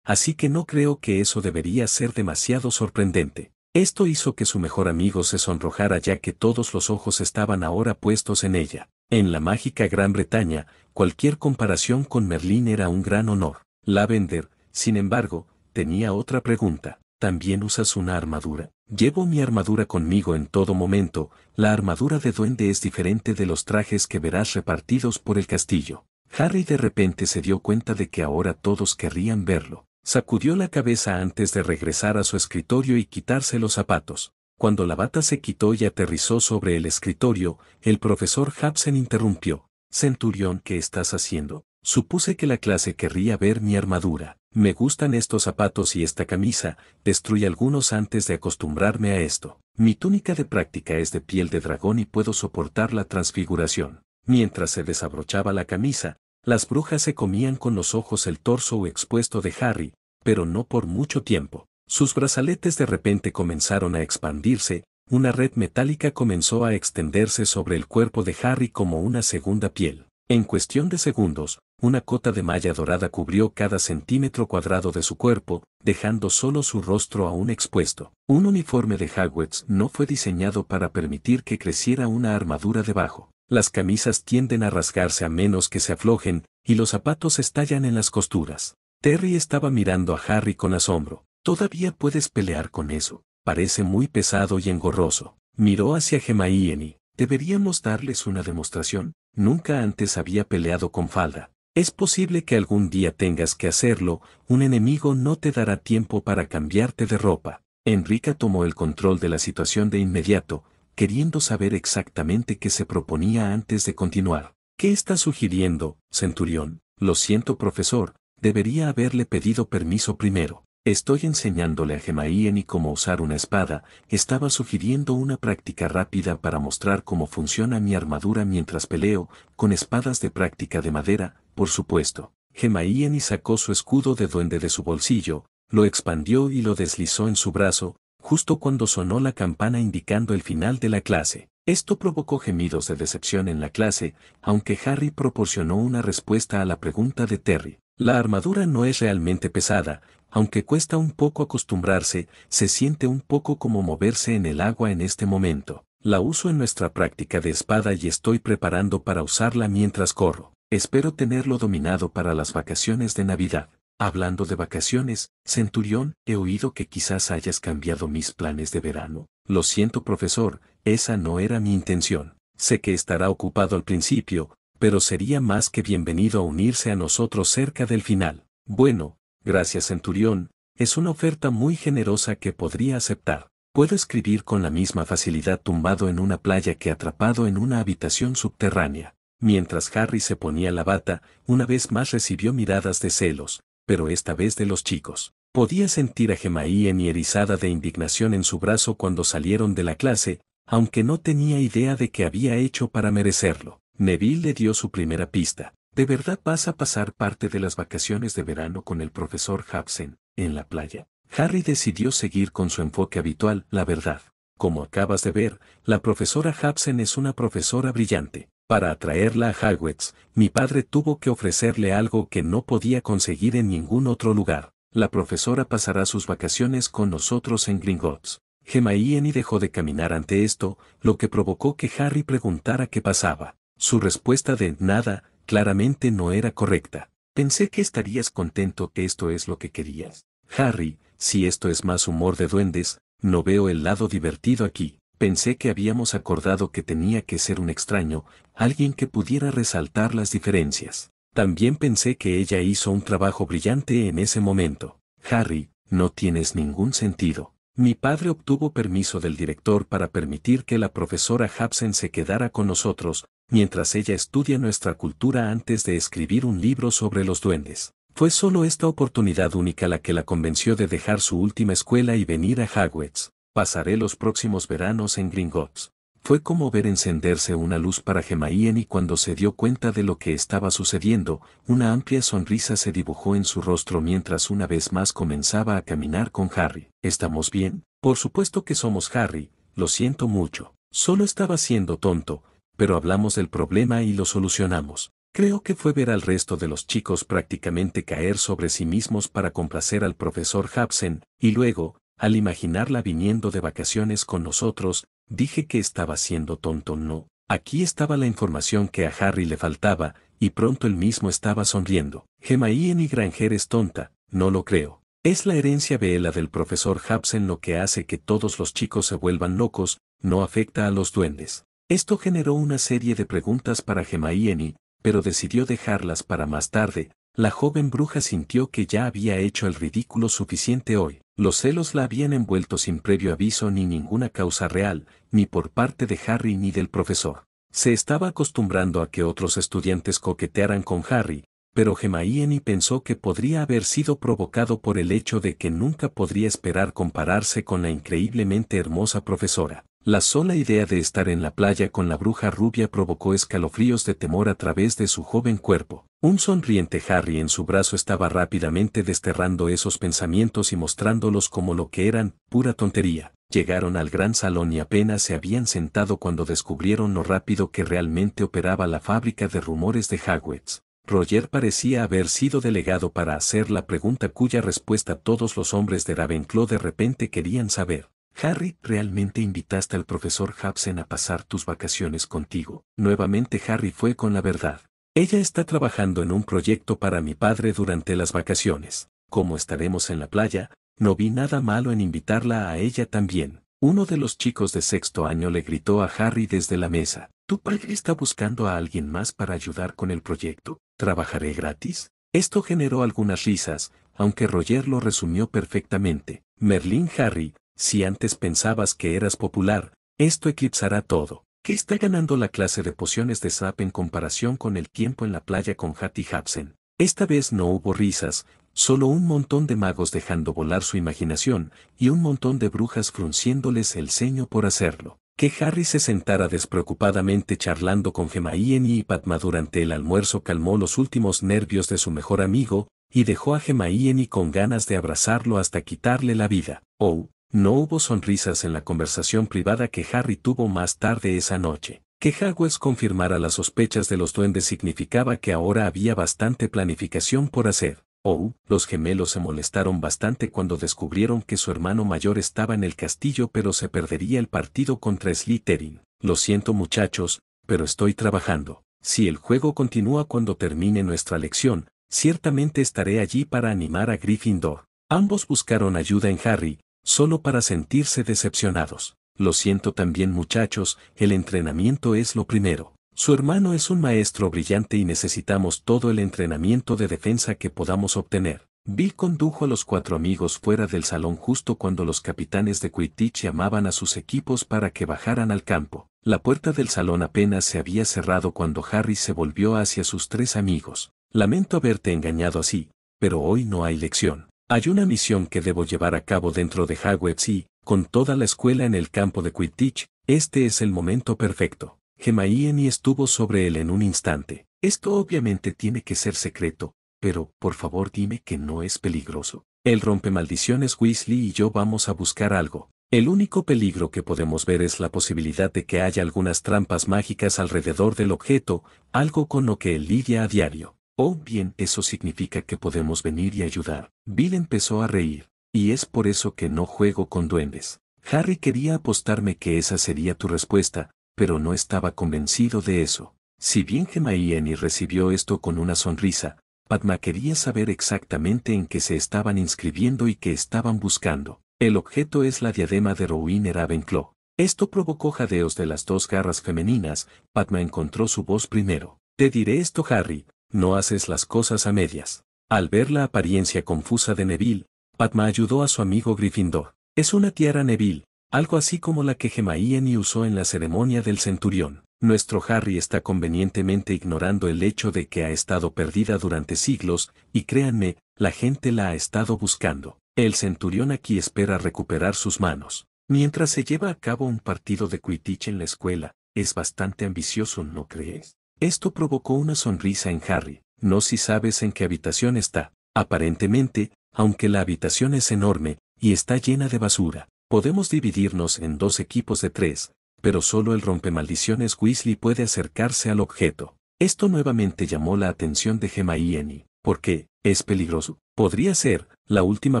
así que no creo que eso debería ser demasiado sorprendente. Esto hizo que su mejor amigo se sonrojara ya que todos los ojos estaban ahora puestos en ella. En la mágica Gran Bretaña, cualquier comparación con Merlín era un gran honor. Lavender, sin embargo, tenía otra pregunta. ¿También usas una armadura? Llevo mi armadura conmigo en todo momento, la armadura de duende es diferente de los trajes que verás repartidos por el castillo. Harry de repente se dio cuenta de que ahora todos querrían verlo. Sacudió la cabeza antes de regresar a su escritorio y quitarse los zapatos. Cuando la bata se quitó y aterrizó sobre el escritorio, el profesor Hudson interrumpió. Centurión, ¿qué estás haciendo? Supuse que la clase querría ver mi armadura. Me gustan estos zapatos y esta camisa, destruí algunos antes de acostumbrarme a esto. Mi túnica de práctica es de piel de dragón y puedo soportar la transfiguración. Mientras se desabrochaba la camisa, las brujas se comían con los ojos el torso expuesto de Harry, pero no por mucho tiempo. Sus brazaletes de repente comenzaron a expandirse, una red metálica comenzó a extenderse sobre el cuerpo de Harry como una segunda piel. En cuestión de segundos, una cota de malla dorada cubrió cada centímetro cuadrado de su cuerpo, dejando solo su rostro aún expuesto. Un uniforme de Hogwarts no fue diseñado para permitir que creciera una armadura debajo. Las camisas tienden a rasgarse a menos que se aflojen, y los zapatos estallan en las costuras. Terry estaba mirando a Harry con asombro. Todavía puedes pelear con eso, parece muy pesado y engorroso. Miró hacia Gemaíeni, deberíamos darles una demostración, nunca antes había peleado con falda. Es posible que algún día tengas que hacerlo, un enemigo no te dará tiempo para cambiarte de ropa. Enrica tomó el control de la situación de inmediato, queriendo saber exactamente qué se proponía antes de continuar. ¿Qué estás sugiriendo, Centurión? Lo siento, profesor, debería haberle pedido permiso primero. Estoy enseñándole a y cómo usar una espada, estaba sugiriendo una práctica rápida para mostrar cómo funciona mi armadura mientras peleo, con espadas de práctica de madera, por supuesto. Gemayeni sacó su escudo de duende de su bolsillo, lo expandió y lo deslizó en su brazo, justo cuando sonó la campana indicando el final de la clase. Esto provocó gemidos de decepción en la clase, aunque Harry proporcionó una respuesta a la pregunta de Terry. La armadura no es realmente pesada, aunque cuesta un poco acostumbrarse, se siente un poco como moverse en el agua en este momento. La uso en nuestra práctica de espada y estoy preparando para usarla mientras corro. Espero tenerlo dominado para las vacaciones de Navidad. Hablando de vacaciones, Centurión, he oído que quizás hayas cambiado mis planes de verano. Lo siento, profesor, esa no era mi intención. Sé que estará ocupado al principio, pero sería más que bienvenido a unirse a nosotros cerca del final. Bueno, Gracias Centurión, es una oferta muy generosa que podría aceptar. Puedo escribir con la misma facilidad tumbado en una playa que atrapado en una habitación subterránea. Mientras Harry se ponía la bata, una vez más recibió miradas de celos, pero esta vez de los chicos. Podía sentir a en y erizada de indignación en su brazo cuando salieron de la clase, aunque no tenía idea de qué había hecho para merecerlo. Neville le dio su primera pista. ¿De verdad vas a pasar parte de las vacaciones de verano con el profesor Hapsen, en la playa? Harry decidió seguir con su enfoque habitual, la verdad. Como acabas de ver, la profesora Hapsen es una profesora brillante. Para atraerla a Hogwarts, mi padre tuvo que ofrecerle algo que no podía conseguir en ningún otro lugar. La profesora pasará sus vacaciones con nosotros en Gringotts. Gemma dejó de caminar ante esto, lo que provocó que Harry preguntara qué pasaba. Su respuesta de nada Claramente no era correcta. Pensé que estarías contento que esto es lo que querías. Harry, si esto es más humor de duendes, no veo el lado divertido aquí. Pensé que habíamos acordado que tenía que ser un extraño, alguien que pudiera resaltar las diferencias. También pensé que ella hizo un trabajo brillante en ese momento. Harry, no tienes ningún sentido. Mi padre obtuvo permiso del director para permitir que la profesora Hapsen se quedara con nosotros, mientras ella estudia nuestra cultura antes de escribir un libro sobre los duendes. Fue solo esta oportunidad única la que la convenció de dejar su última escuela y venir a Hagwitz. Pasaré los próximos veranos en Gringotts. Fue como ver encenderse una luz para Gemaien y cuando se dio cuenta de lo que estaba sucediendo, una amplia sonrisa se dibujó en su rostro mientras una vez más comenzaba a caminar con Harry. ¿Estamos bien? Por supuesto que somos Harry, lo siento mucho. Solo estaba siendo tonto, pero hablamos del problema y lo solucionamos. Creo que fue ver al resto de los chicos prácticamente caer sobre sí mismos para complacer al profesor Hapsen, y luego, al imaginarla viniendo de vacaciones con nosotros, dije que estaba siendo tonto. No, aquí estaba la información que a Harry le faltaba, y pronto él mismo estaba sonriendo. Gemaíen y Granger es tonta, no lo creo. Es la herencia vela del profesor Hapsen lo que hace que todos los chicos se vuelvan locos, no afecta a los duendes. Esto generó una serie de preguntas para Gemaieni, pero decidió dejarlas para más tarde. La joven bruja sintió que ya había hecho el ridículo suficiente hoy. Los celos la habían envuelto sin previo aviso ni ninguna causa real, ni por parte de Harry ni del profesor. Se estaba acostumbrando a que otros estudiantes coquetearan con Harry, pero Gemaieni pensó que podría haber sido provocado por el hecho de que nunca podría esperar compararse con la increíblemente hermosa profesora. La sola idea de estar en la playa con la bruja rubia provocó escalofríos de temor a través de su joven cuerpo. Un sonriente Harry en su brazo estaba rápidamente desterrando esos pensamientos y mostrándolos como lo que eran, pura tontería. Llegaron al gran salón y apenas se habían sentado cuando descubrieron lo rápido que realmente operaba la fábrica de rumores de Hagwitz. Roger parecía haber sido delegado para hacer la pregunta cuya respuesta todos los hombres de Ravenclaw de repente querían saber. Harry, realmente invitaste al profesor Hapsen a pasar tus vacaciones contigo. Nuevamente Harry fue con la verdad. Ella está trabajando en un proyecto para mi padre durante las vacaciones. Como estaremos en la playa, no vi nada malo en invitarla a ella también. Uno de los chicos de sexto año le gritó a Harry desde la mesa. Tu padre está buscando a alguien más para ayudar con el proyecto. ¿Trabajaré gratis? Esto generó algunas risas, aunque Roger lo resumió perfectamente. Merlin Harry, si antes pensabas que eras popular, esto eclipsará todo. ¿Qué está ganando la clase de pociones de sap en comparación con el tiempo en la playa con Hattie Hapsen? Esta vez no hubo risas, solo un montón de magos dejando volar su imaginación y un montón de brujas frunciéndoles el ceño por hacerlo. Que Harry se sentara despreocupadamente charlando con Gemma y Padma durante el almuerzo calmó los últimos nervios de su mejor amigo y dejó a Gemma con ganas de abrazarlo hasta quitarle la vida. Oh, no hubo sonrisas en la conversación privada que Harry tuvo más tarde esa noche. Que Hagwes confirmara las sospechas de los duendes significaba que ahora había bastante planificación por hacer. Oh, los gemelos se molestaron bastante cuando descubrieron que su hermano mayor estaba en el castillo pero se perdería el partido contra Slytherin. Lo siento muchachos, pero estoy trabajando. Si el juego continúa cuando termine nuestra lección, ciertamente estaré allí para animar a Gryffindor. Ambos buscaron ayuda en Harry, Solo para sentirse decepcionados. Lo siento también muchachos, el entrenamiento es lo primero. Su hermano es un maestro brillante y necesitamos todo el entrenamiento de defensa que podamos obtener. Bill condujo a los cuatro amigos fuera del salón justo cuando los capitanes de Quidditch llamaban a sus equipos para que bajaran al campo. La puerta del salón apenas se había cerrado cuando Harry se volvió hacia sus tres amigos. Lamento haberte engañado así, pero hoy no hay lección. Hay una misión que debo llevar a cabo dentro de Hogwarts y, con toda la escuela en el campo de Quidditch, este es el momento perfecto. Gemma estuvo sobre él en un instante. Esto obviamente tiene que ser secreto, pero por favor dime que no es peligroso. El rompe maldiciones Weasley y yo vamos a buscar algo. El único peligro que podemos ver es la posibilidad de que haya algunas trampas mágicas alrededor del objeto, algo con lo que él lidia a diario. Oh, bien, eso significa que podemos venir y ayudar. Bill empezó a reír. Y es por eso que no juego con duendes. Harry quería apostarme que esa sería tu respuesta, pero no estaba convencido de eso. Si bien Gemma recibió esto con una sonrisa, Padma quería saber exactamente en qué se estaban inscribiendo y qué estaban buscando. El objeto es la diadema de Rowena Ravenclaw. Esto provocó jadeos de las dos garras femeninas, Padma encontró su voz primero. Te diré esto, Harry, no haces las cosas a medias. Al ver la apariencia confusa de Neville, Padma ayudó a su amigo Gryffindor. Es una tiara Neville, algo así como la que y usó en la ceremonia del centurión. Nuestro Harry está convenientemente ignorando el hecho de que ha estado perdida durante siglos, y créanme, la gente la ha estado buscando. El centurión aquí espera recuperar sus manos. Mientras se lleva a cabo un partido de Quidditch en la escuela, es bastante ambicioso, ¿no crees? Esto provocó una sonrisa en Harry, no si sabes en qué habitación está. Aparentemente, aunque la habitación es enorme y está llena de basura, podemos dividirnos en dos equipos de tres, pero solo el rompemaldiciones Weasley puede acercarse al objeto. Esto nuevamente llamó la atención de Gemma y porque, es peligroso, podría ser, la última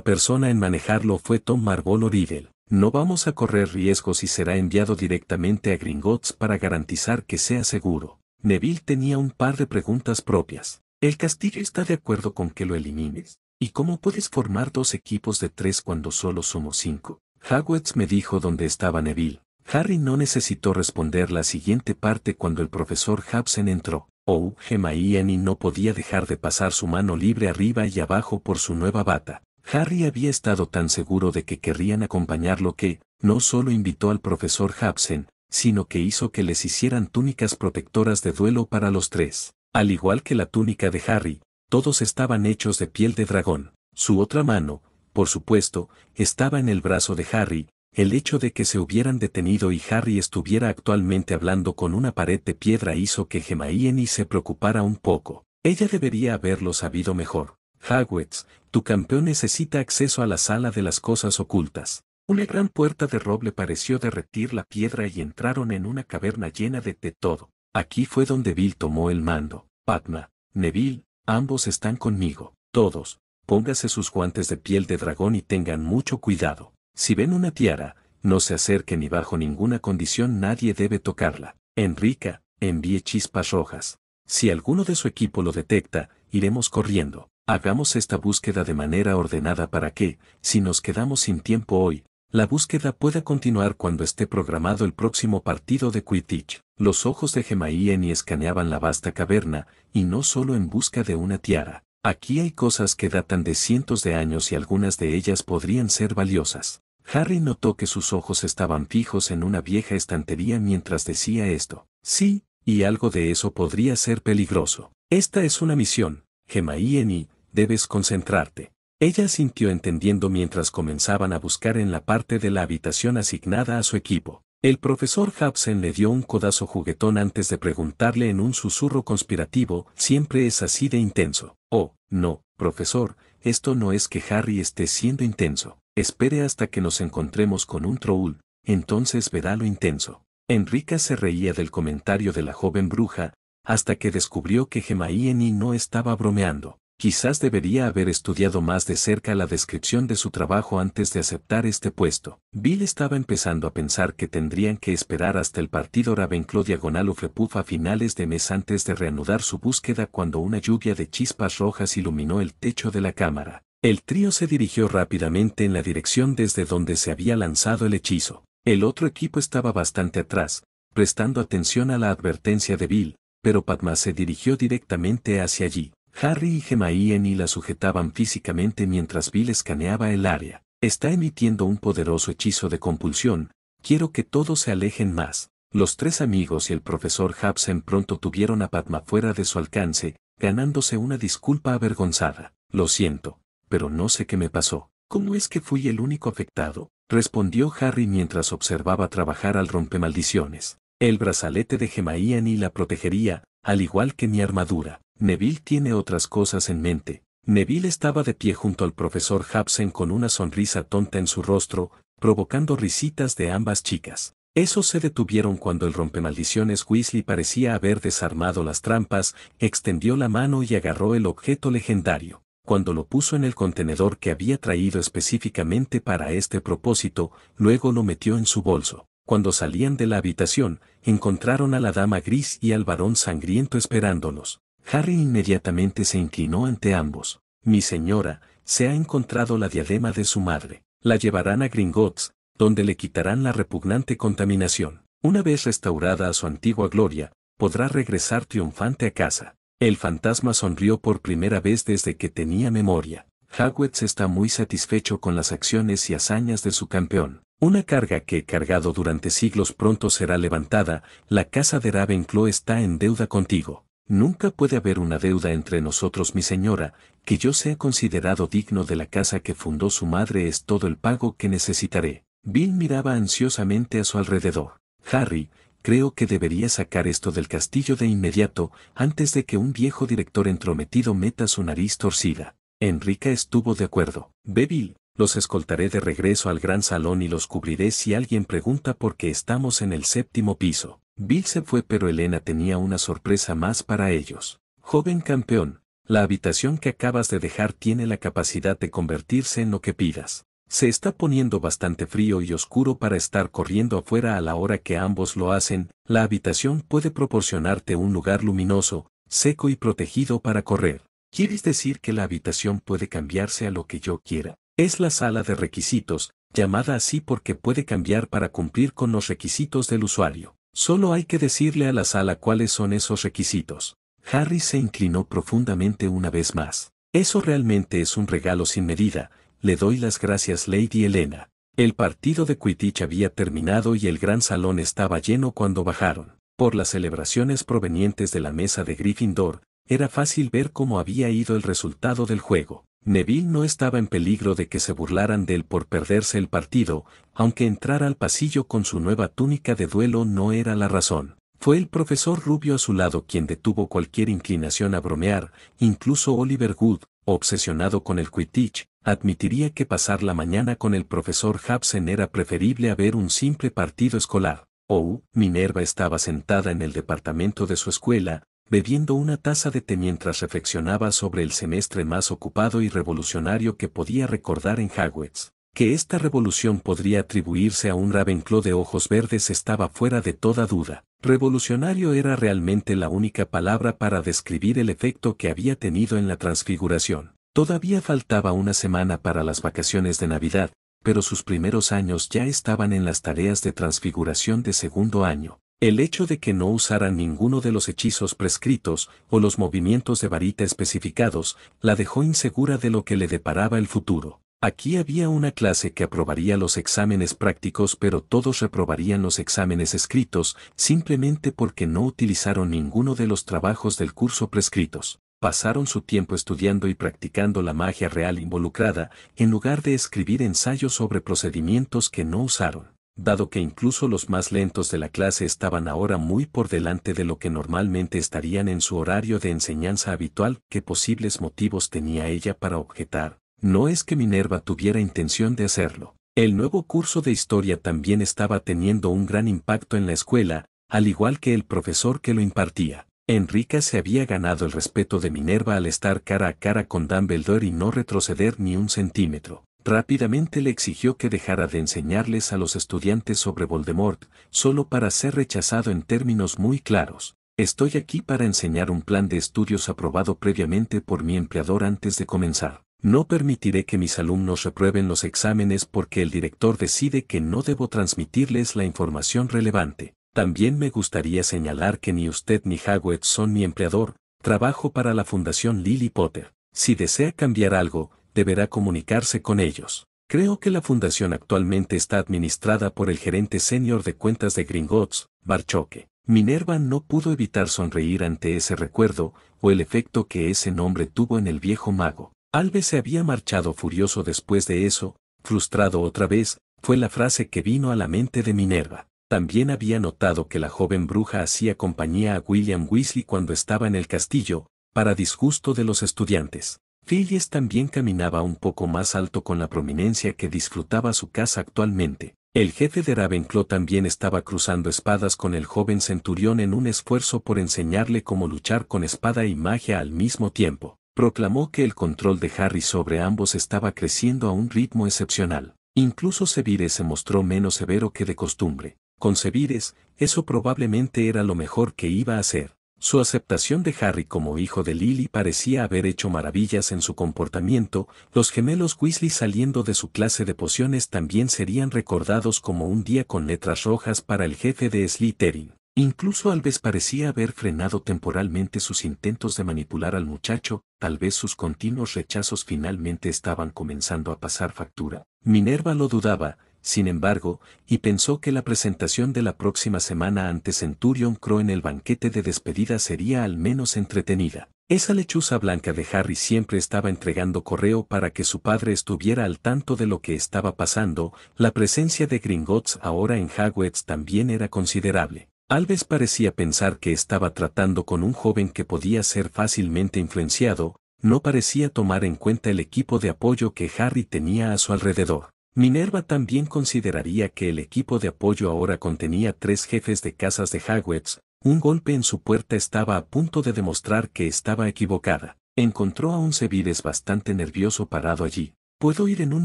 persona en manejarlo fue Tom Marvolo Riddle. No vamos a correr riesgos y será enviado directamente a Gringotts para garantizar que sea seguro. Neville tenía un par de preguntas propias. ¿El castillo está de acuerdo con que lo elimines? ¿Y cómo puedes formar dos equipos de tres cuando solo somos cinco? Hagwitz me dijo dónde estaba Neville. Harry no necesitó responder la siguiente parte cuando el profesor Hapsen entró. Oh, y no podía dejar de pasar su mano libre arriba y abajo por su nueva bata. Harry había estado tan seguro de que querrían acompañarlo que, no solo invitó al profesor Hapsen, sino que hizo que les hicieran túnicas protectoras de duelo para los tres. Al igual que la túnica de Harry, todos estaban hechos de piel de dragón. Su otra mano, por supuesto, estaba en el brazo de Harry, el hecho de que se hubieran detenido y Harry estuviera actualmente hablando con una pared de piedra hizo que Gemma se preocupara un poco. Ella debería haberlo sabido mejor. Hagwitz, tu campeón necesita acceso a la sala de las cosas ocultas. Una gran puerta de roble pareció derretir la piedra y entraron en una caverna llena de, tetodo. todo. Aquí fue donde Bill tomó el mando. Padma, Neville, ambos están conmigo. Todos, póngase sus guantes de piel de dragón y tengan mucho cuidado. Si ven una tiara, no se acerquen ni bajo ninguna condición nadie debe tocarla. Enrica, envíe chispas rojas. Si alguno de su equipo lo detecta, iremos corriendo. Hagamos esta búsqueda de manera ordenada para que, si nos quedamos sin tiempo hoy, la búsqueda pueda continuar cuando esté programado el próximo partido de Quidditch. Los ojos de Gemaíen y escaneaban la vasta caverna, y no solo en busca de una tiara. Aquí hay cosas que datan de cientos de años y algunas de ellas podrían ser valiosas. Harry notó que sus ojos estaban fijos en una vieja estantería mientras decía esto. Sí, y algo de eso podría ser peligroso. Esta es una misión, Gemaíen debes concentrarte. Ella sintió entendiendo mientras comenzaban a buscar en la parte de la habitación asignada a su equipo. El profesor Hobson le dio un codazo juguetón antes de preguntarle en un susurro conspirativo, siempre es así de intenso. Oh, no, profesor, esto no es que Harry esté siendo intenso. Espere hasta que nos encontremos con un troll, entonces verá lo intenso. Enrica se reía del comentario de la joven bruja, hasta que descubrió que y no estaba bromeando quizás debería haber estudiado más de cerca la descripción de su trabajo antes de aceptar este puesto. Bill estaba empezando a pensar que tendrían que esperar hasta el partido Ravenclaw Diagonal ufrepuff a finales de mes antes de reanudar su búsqueda cuando una lluvia de chispas rojas iluminó el techo de la cámara. El trío se dirigió rápidamente en la dirección desde donde se había lanzado el hechizo. El otro equipo estaba bastante atrás, prestando atención a la advertencia de Bill, pero Padma se dirigió directamente hacia allí. Harry y Gemma la sujetaban físicamente mientras Bill escaneaba el área. Está emitiendo un poderoso hechizo de compulsión. Quiero que todos se alejen más. Los tres amigos y el profesor Hapsen pronto tuvieron a Padma fuera de su alcance, ganándose una disculpa avergonzada. Lo siento, pero no sé qué me pasó. ¿Cómo es que fui el único afectado? respondió Harry mientras observaba trabajar al maldiciones. El brazalete de Gemaían la protegería, al igual que mi armadura. Neville tiene otras cosas en mente. Neville estaba de pie junto al profesor Hapsen con una sonrisa tonta en su rostro, provocando risitas de ambas chicas. Esos se detuvieron cuando el rompemaldiciones Weasley parecía haber desarmado las trampas, extendió la mano y agarró el objeto legendario. Cuando lo puso en el contenedor que había traído específicamente para este propósito, luego lo metió en su bolso. Cuando salían de la habitación, encontraron a la dama gris y al varón sangriento esperándolos. Harry inmediatamente se inclinó ante ambos. Mi señora, se ha encontrado la diadema de su madre. La llevarán a Gringotts, donde le quitarán la repugnante contaminación. Una vez restaurada a su antigua gloria, podrá regresar triunfante a casa. El fantasma sonrió por primera vez desde que tenía memoria. Hagwitz está muy satisfecho con las acciones y hazañas de su campeón. Una carga que, cargado durante siglos, pronto será levantada, la casa de Ravenclaw está en deuda contigo. Nunca puede haber una deuda entre nosotros, mi señora, que yo sea considerado digno de la casa que fundó su madre es todo el pago que necesitaré. Bill miraba ansiosamente a su alrededor. Harry, creo que debería sacar esto del castillo de inmediato, antes de que un viejo director entrometido meta su nariz torcida. Enrica estuvo de acuerdo. Ve Bill, los escoltaré de regreso al gran salón y los cubriré si alguien pregunta por qué estamos en el séptimo piso. Bill se fue pero Elena tenía una sorpresa más para ellos. Joven campeón, la habitación que acabas de dejar tiene la capacidad de convertirse en lo que pidas. Se está poniendo bastante frío y oscuro para estar corriendo afuera a la hora que ambos lo hacen, la habitación puede proporcionarte un lugar luminoso, seco y protegido para correr. ¿Quieres decir que la habitación puede cambiarse a lo que yo quiera? Es la sala de requisitos, llamada así porque puede cambiar para cumplir con los requisitos del usuario. Solo hay que decirle a la sala cuáles son esos requisitos. Harry se inclinó profundamente una vez más. Eso realmente es un regalo sin medida, le doy las gracias Lady Elena. El partido de Quidditch había terminado y el gran salón estaba lleno cuando bajaron. Por las celebraciones provenientes de la mesa de Gryffindor, era fácil ver cómo había ido el resultado del juego. Neville no estaba en peligro de que se burlaran de él por perderse el partido, aunque entrar al pasillo con su nueva túnica de duelo no era la razón. Fue el profesor Rubio a su lado quien detuvo cualquier inclinación a bromear, incluso Oliver Good, obsesionado con el Quidditch, admitiría que pasar la mañana con el profesor Hapsen era preferible a ver un simple partido escolar. Oh, Minerva estaba sentada en el departamento de su escuela, bebiendo una taza de té mientras reflexionaba sobre el semestre más ocupado y revolucionario que podía recordar en Hogwarts. Que esta revolución podría atribuirse a un Ravenclaw de ojos verdes estaba fuera de toda duda. Revolucionario era realmente la única palabra para describir el efecto que había tenido en la transfiguración. Todavía faltaba una semana para las vacaciones de Navidad, pero sus primeros años ya estaban en las tareas de transfiguración de segundo año, el hecho de que no usaran ninguno de los hechizos prescritos o los movimientos de varita especificados la dejó insegura de lo que le deparaba el futuro. Aquí había una clase que aprobaría los exámenes prácticos pero todos reprobarían los exámenes escritos simplemente porque no utilizaron ninguno de los trabajos del curso prescritos. Pasaron su tiempo estudiando y practicando la magia real involucrada en lugar de escribir ensayos sobre procedimientos que no usaron dado que incluso los más lentos de la clase estaban ahora muy por delante de lo que normalmente estarían en su horario de enseñanza habitual, qué posibles motivos tenía ella para objetar. No es que Minerva tuviera intención de hacerlo. El nuevo curso de historia también estaba teniendo un gran impacto en la escuela, al igual que el profesor que lo impartía. Enrique se había ganado el respeto de Minerva al estar cara a cara con Dumbledore y no retroceder ni un centímetro rápidamente le exigió que dejara de enseñarles a los estudiantes sobre Voldemort, solo para ser rechazado en términos muy claros. Estoy aquí para enseñar un plan de estudios aprobado previamente por mi empleador antes de comenzar. No permitiré que mis alumnos reprueben los exámenes porque el director decide que no debo transmitirles la información relevante. También me gustaría señalar que ni usted ni Hagwet son mi empleador, trabajo para la Fundación Lily Potter. Si desea cambiar algo, deberá comunicarse con ellos. Creo que la fundación actualmente está administrada por el gerente senior de cuentas de Gringotts, Barchoque. Minerva no pudo evitar sonreír ante ese recuerdo o el efecto que ese nombre tuvo en el viejo mago. Alves se había marchado furioso después de eso, frustrado otra vez, fue la frase que vino a la mente de Minerva. También había notado que la joven bruja hacía compañía a William Weasley cuando estaba en el castillo, para disgusto de los estudiantes. Phillies también caminaba un poco más alto con la prominencia que disfrutaba su casa actualmente. El jefe de Ravenclaw también estaba cruzando espadas con el joven centurión en un esfuerzo por enseñarle cómo luchar con espada y magia al mismo tiempo. Proclamó que el control de Harry sobre ambos estaba creciendo a un ritmo excepcional. Incluso Severus se mostró menos severo que de costumbre. Con Sevires, eso probablemente era lo mejor que iba a hacer. Su aceptación de Harry como hijo de Lily parecía haber hecho maravillas en su comportamiento, los gemelos Weasley saliendo de su clase de pociones también serían recordados como un día con letras rojas para el jefe de Slytherin. Incluso Alves parecía haber frenado temporalmente sus intentos de manipular al muchacho, tal vez sus continuos rechazos finalmente estaban comenzando a pasar factura. Minerva lo dudaba, sin embargo, y pensó que la presentación de la próxima semana ante Centurion Crow en el banquete de despedida sería al menos entretenida. Esa lechuza blanca de Harry siempre estaba entregando correo para que su padre estuviera al tanto de lo que estaba pasando, la presencia de Gringotts ahora en Hagwitz también era considerable. Alves parecía pensar que estaba tratando con un joven que podía ser fácilmente influenciado, no parecía tomar en cuenta el equipo de apoyo que Harry tenía a su alrededor. Minerva también consideraría que el equipo de apoyo ahora contenía tres jefes de casas de Hagwets, un golpe en su puerta estaba a punto de demostrar que estaba equivocada. Encontró a un Sevides bastante nervioso parado allí. Puedo ir en un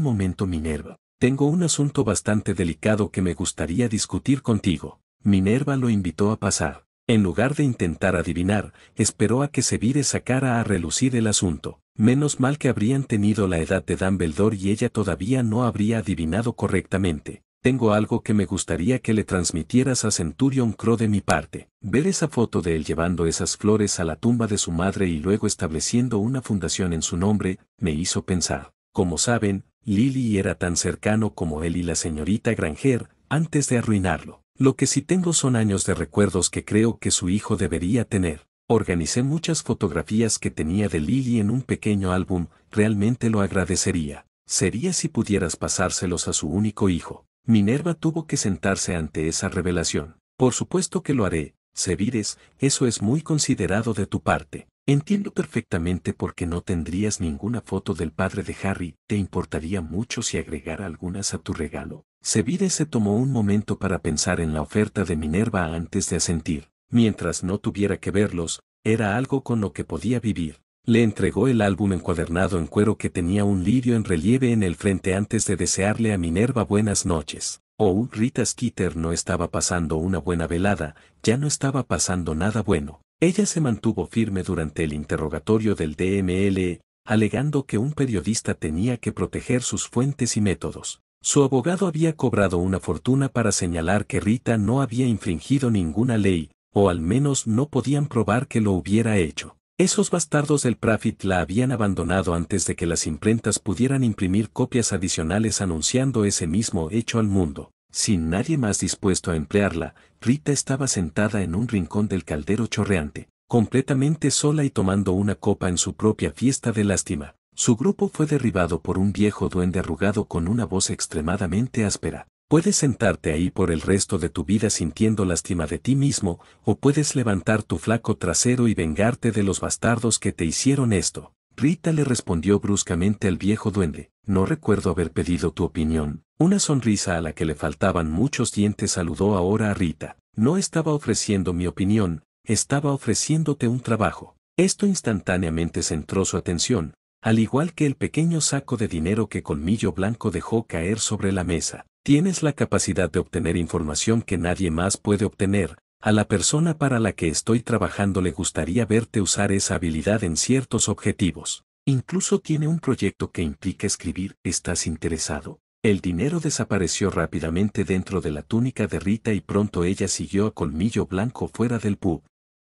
momento, Minerva. Tengo un asunto bastante delicado que me gustaría discutir contigo. Minerva lo invitó a pasar. En lugar de intentar adivinar, esperó a que Sevides sacara a relucir el asunto. Menos mal que habrían tenido la edad de Dumbledore y ella todavía no habría adivinado correctamente. Tengo algo que me gustaría que le transmitieras a Centurion Crow de mi parte. Ver esa foto de él llevando esas flores a la tumba de su madre y luego estableciendo una fundación en su nombre, me hizo pensar. Como saben, Lily era tan cercano como él y la señorita Granger, antes de arruinarlo. Lo que sí tengo son años de recuerdos que creo que su hijo debería tener. Organicé muchas fotografías que tenía de Lily en un pequeño álbum, realmente lo agradecería. Sería si pudieras pasárselos a su único hijo. Minerva tuvo que sentarse ante esa revelación. Por supuesto que lo haré, Sevires, eso es muy considerado de tu parte. Entiendo perfectamente por qué no tendrías ninguna foto del padre de Harry, te importaría mucho si agregara algunas a tu regalo. Sevires se tomó un momento para pensar en la oferta de Minerva antes de asentir mientras no tuviera que verlos, era algo con lo que podía vivir. Le entregó el álbum encuadernado en cuero que tenía un lirio en relieve en el frente antes de desearle a Minerva buenas noches. Oh, Rita Skeeter no estaba pasando una buena velada, ya no estaba pasando nada bueno. Ella se mantuvo firme durante el interrogatorio del DML, alegando que un periodista tenía que proteger sus fuentes y métodos. Su abogado había cobrado una fortuna para señalar que Rita no había infringido ninguna ley, o al menos no podían probar que lo hubiera hecho. Esos bastardos del Prafit la habían abandonado antes de que las imprentas pudieran imprimir copias adicionales anunciando ese mismo hecho al mundo. Sin nadie más dispuesto a emplearla, Rita estaba sentada en un rincón del caldero chorreante, completamente sola y tomando una copa en su propia fiesta de lástima. Su grupo fue derribado por un viejo duende arrugado con una voz extremadamente áspera. Puedes sentarte ahí por el resto de tu vida sintiendo lástima de ti mismo, o puedes levantar tu flaco trasero y vengarte de los bastardos que te hicieron esto. Rita le respondió bruscamente al viejo duende, no recuerdo haber pedido tu opinión. Una sonrisa a la que le faltaban muchos dientes saludó ahora a Rita. No estaba ofreciendo mi opinión, estaba ofreciéndote un trabajo. Esto instantáneamente centró su atención, al igual que el pequeño saco de dinero que Colmillo Blanco dejó caer sobre la mesa. Tienes la capacidad de obtener información que nadie más puede obtener, a la persona para la que estoy trabajando le gustaría verte usar esa habilidad en ciertos objetivos. Incluso tiene un proyecto que implica escribir, ¿estás interesado? El dinero desapareció rápidamente dentro de la túnica de Rita y pronto ella siguió a Colmillo Blanco fuera del pub.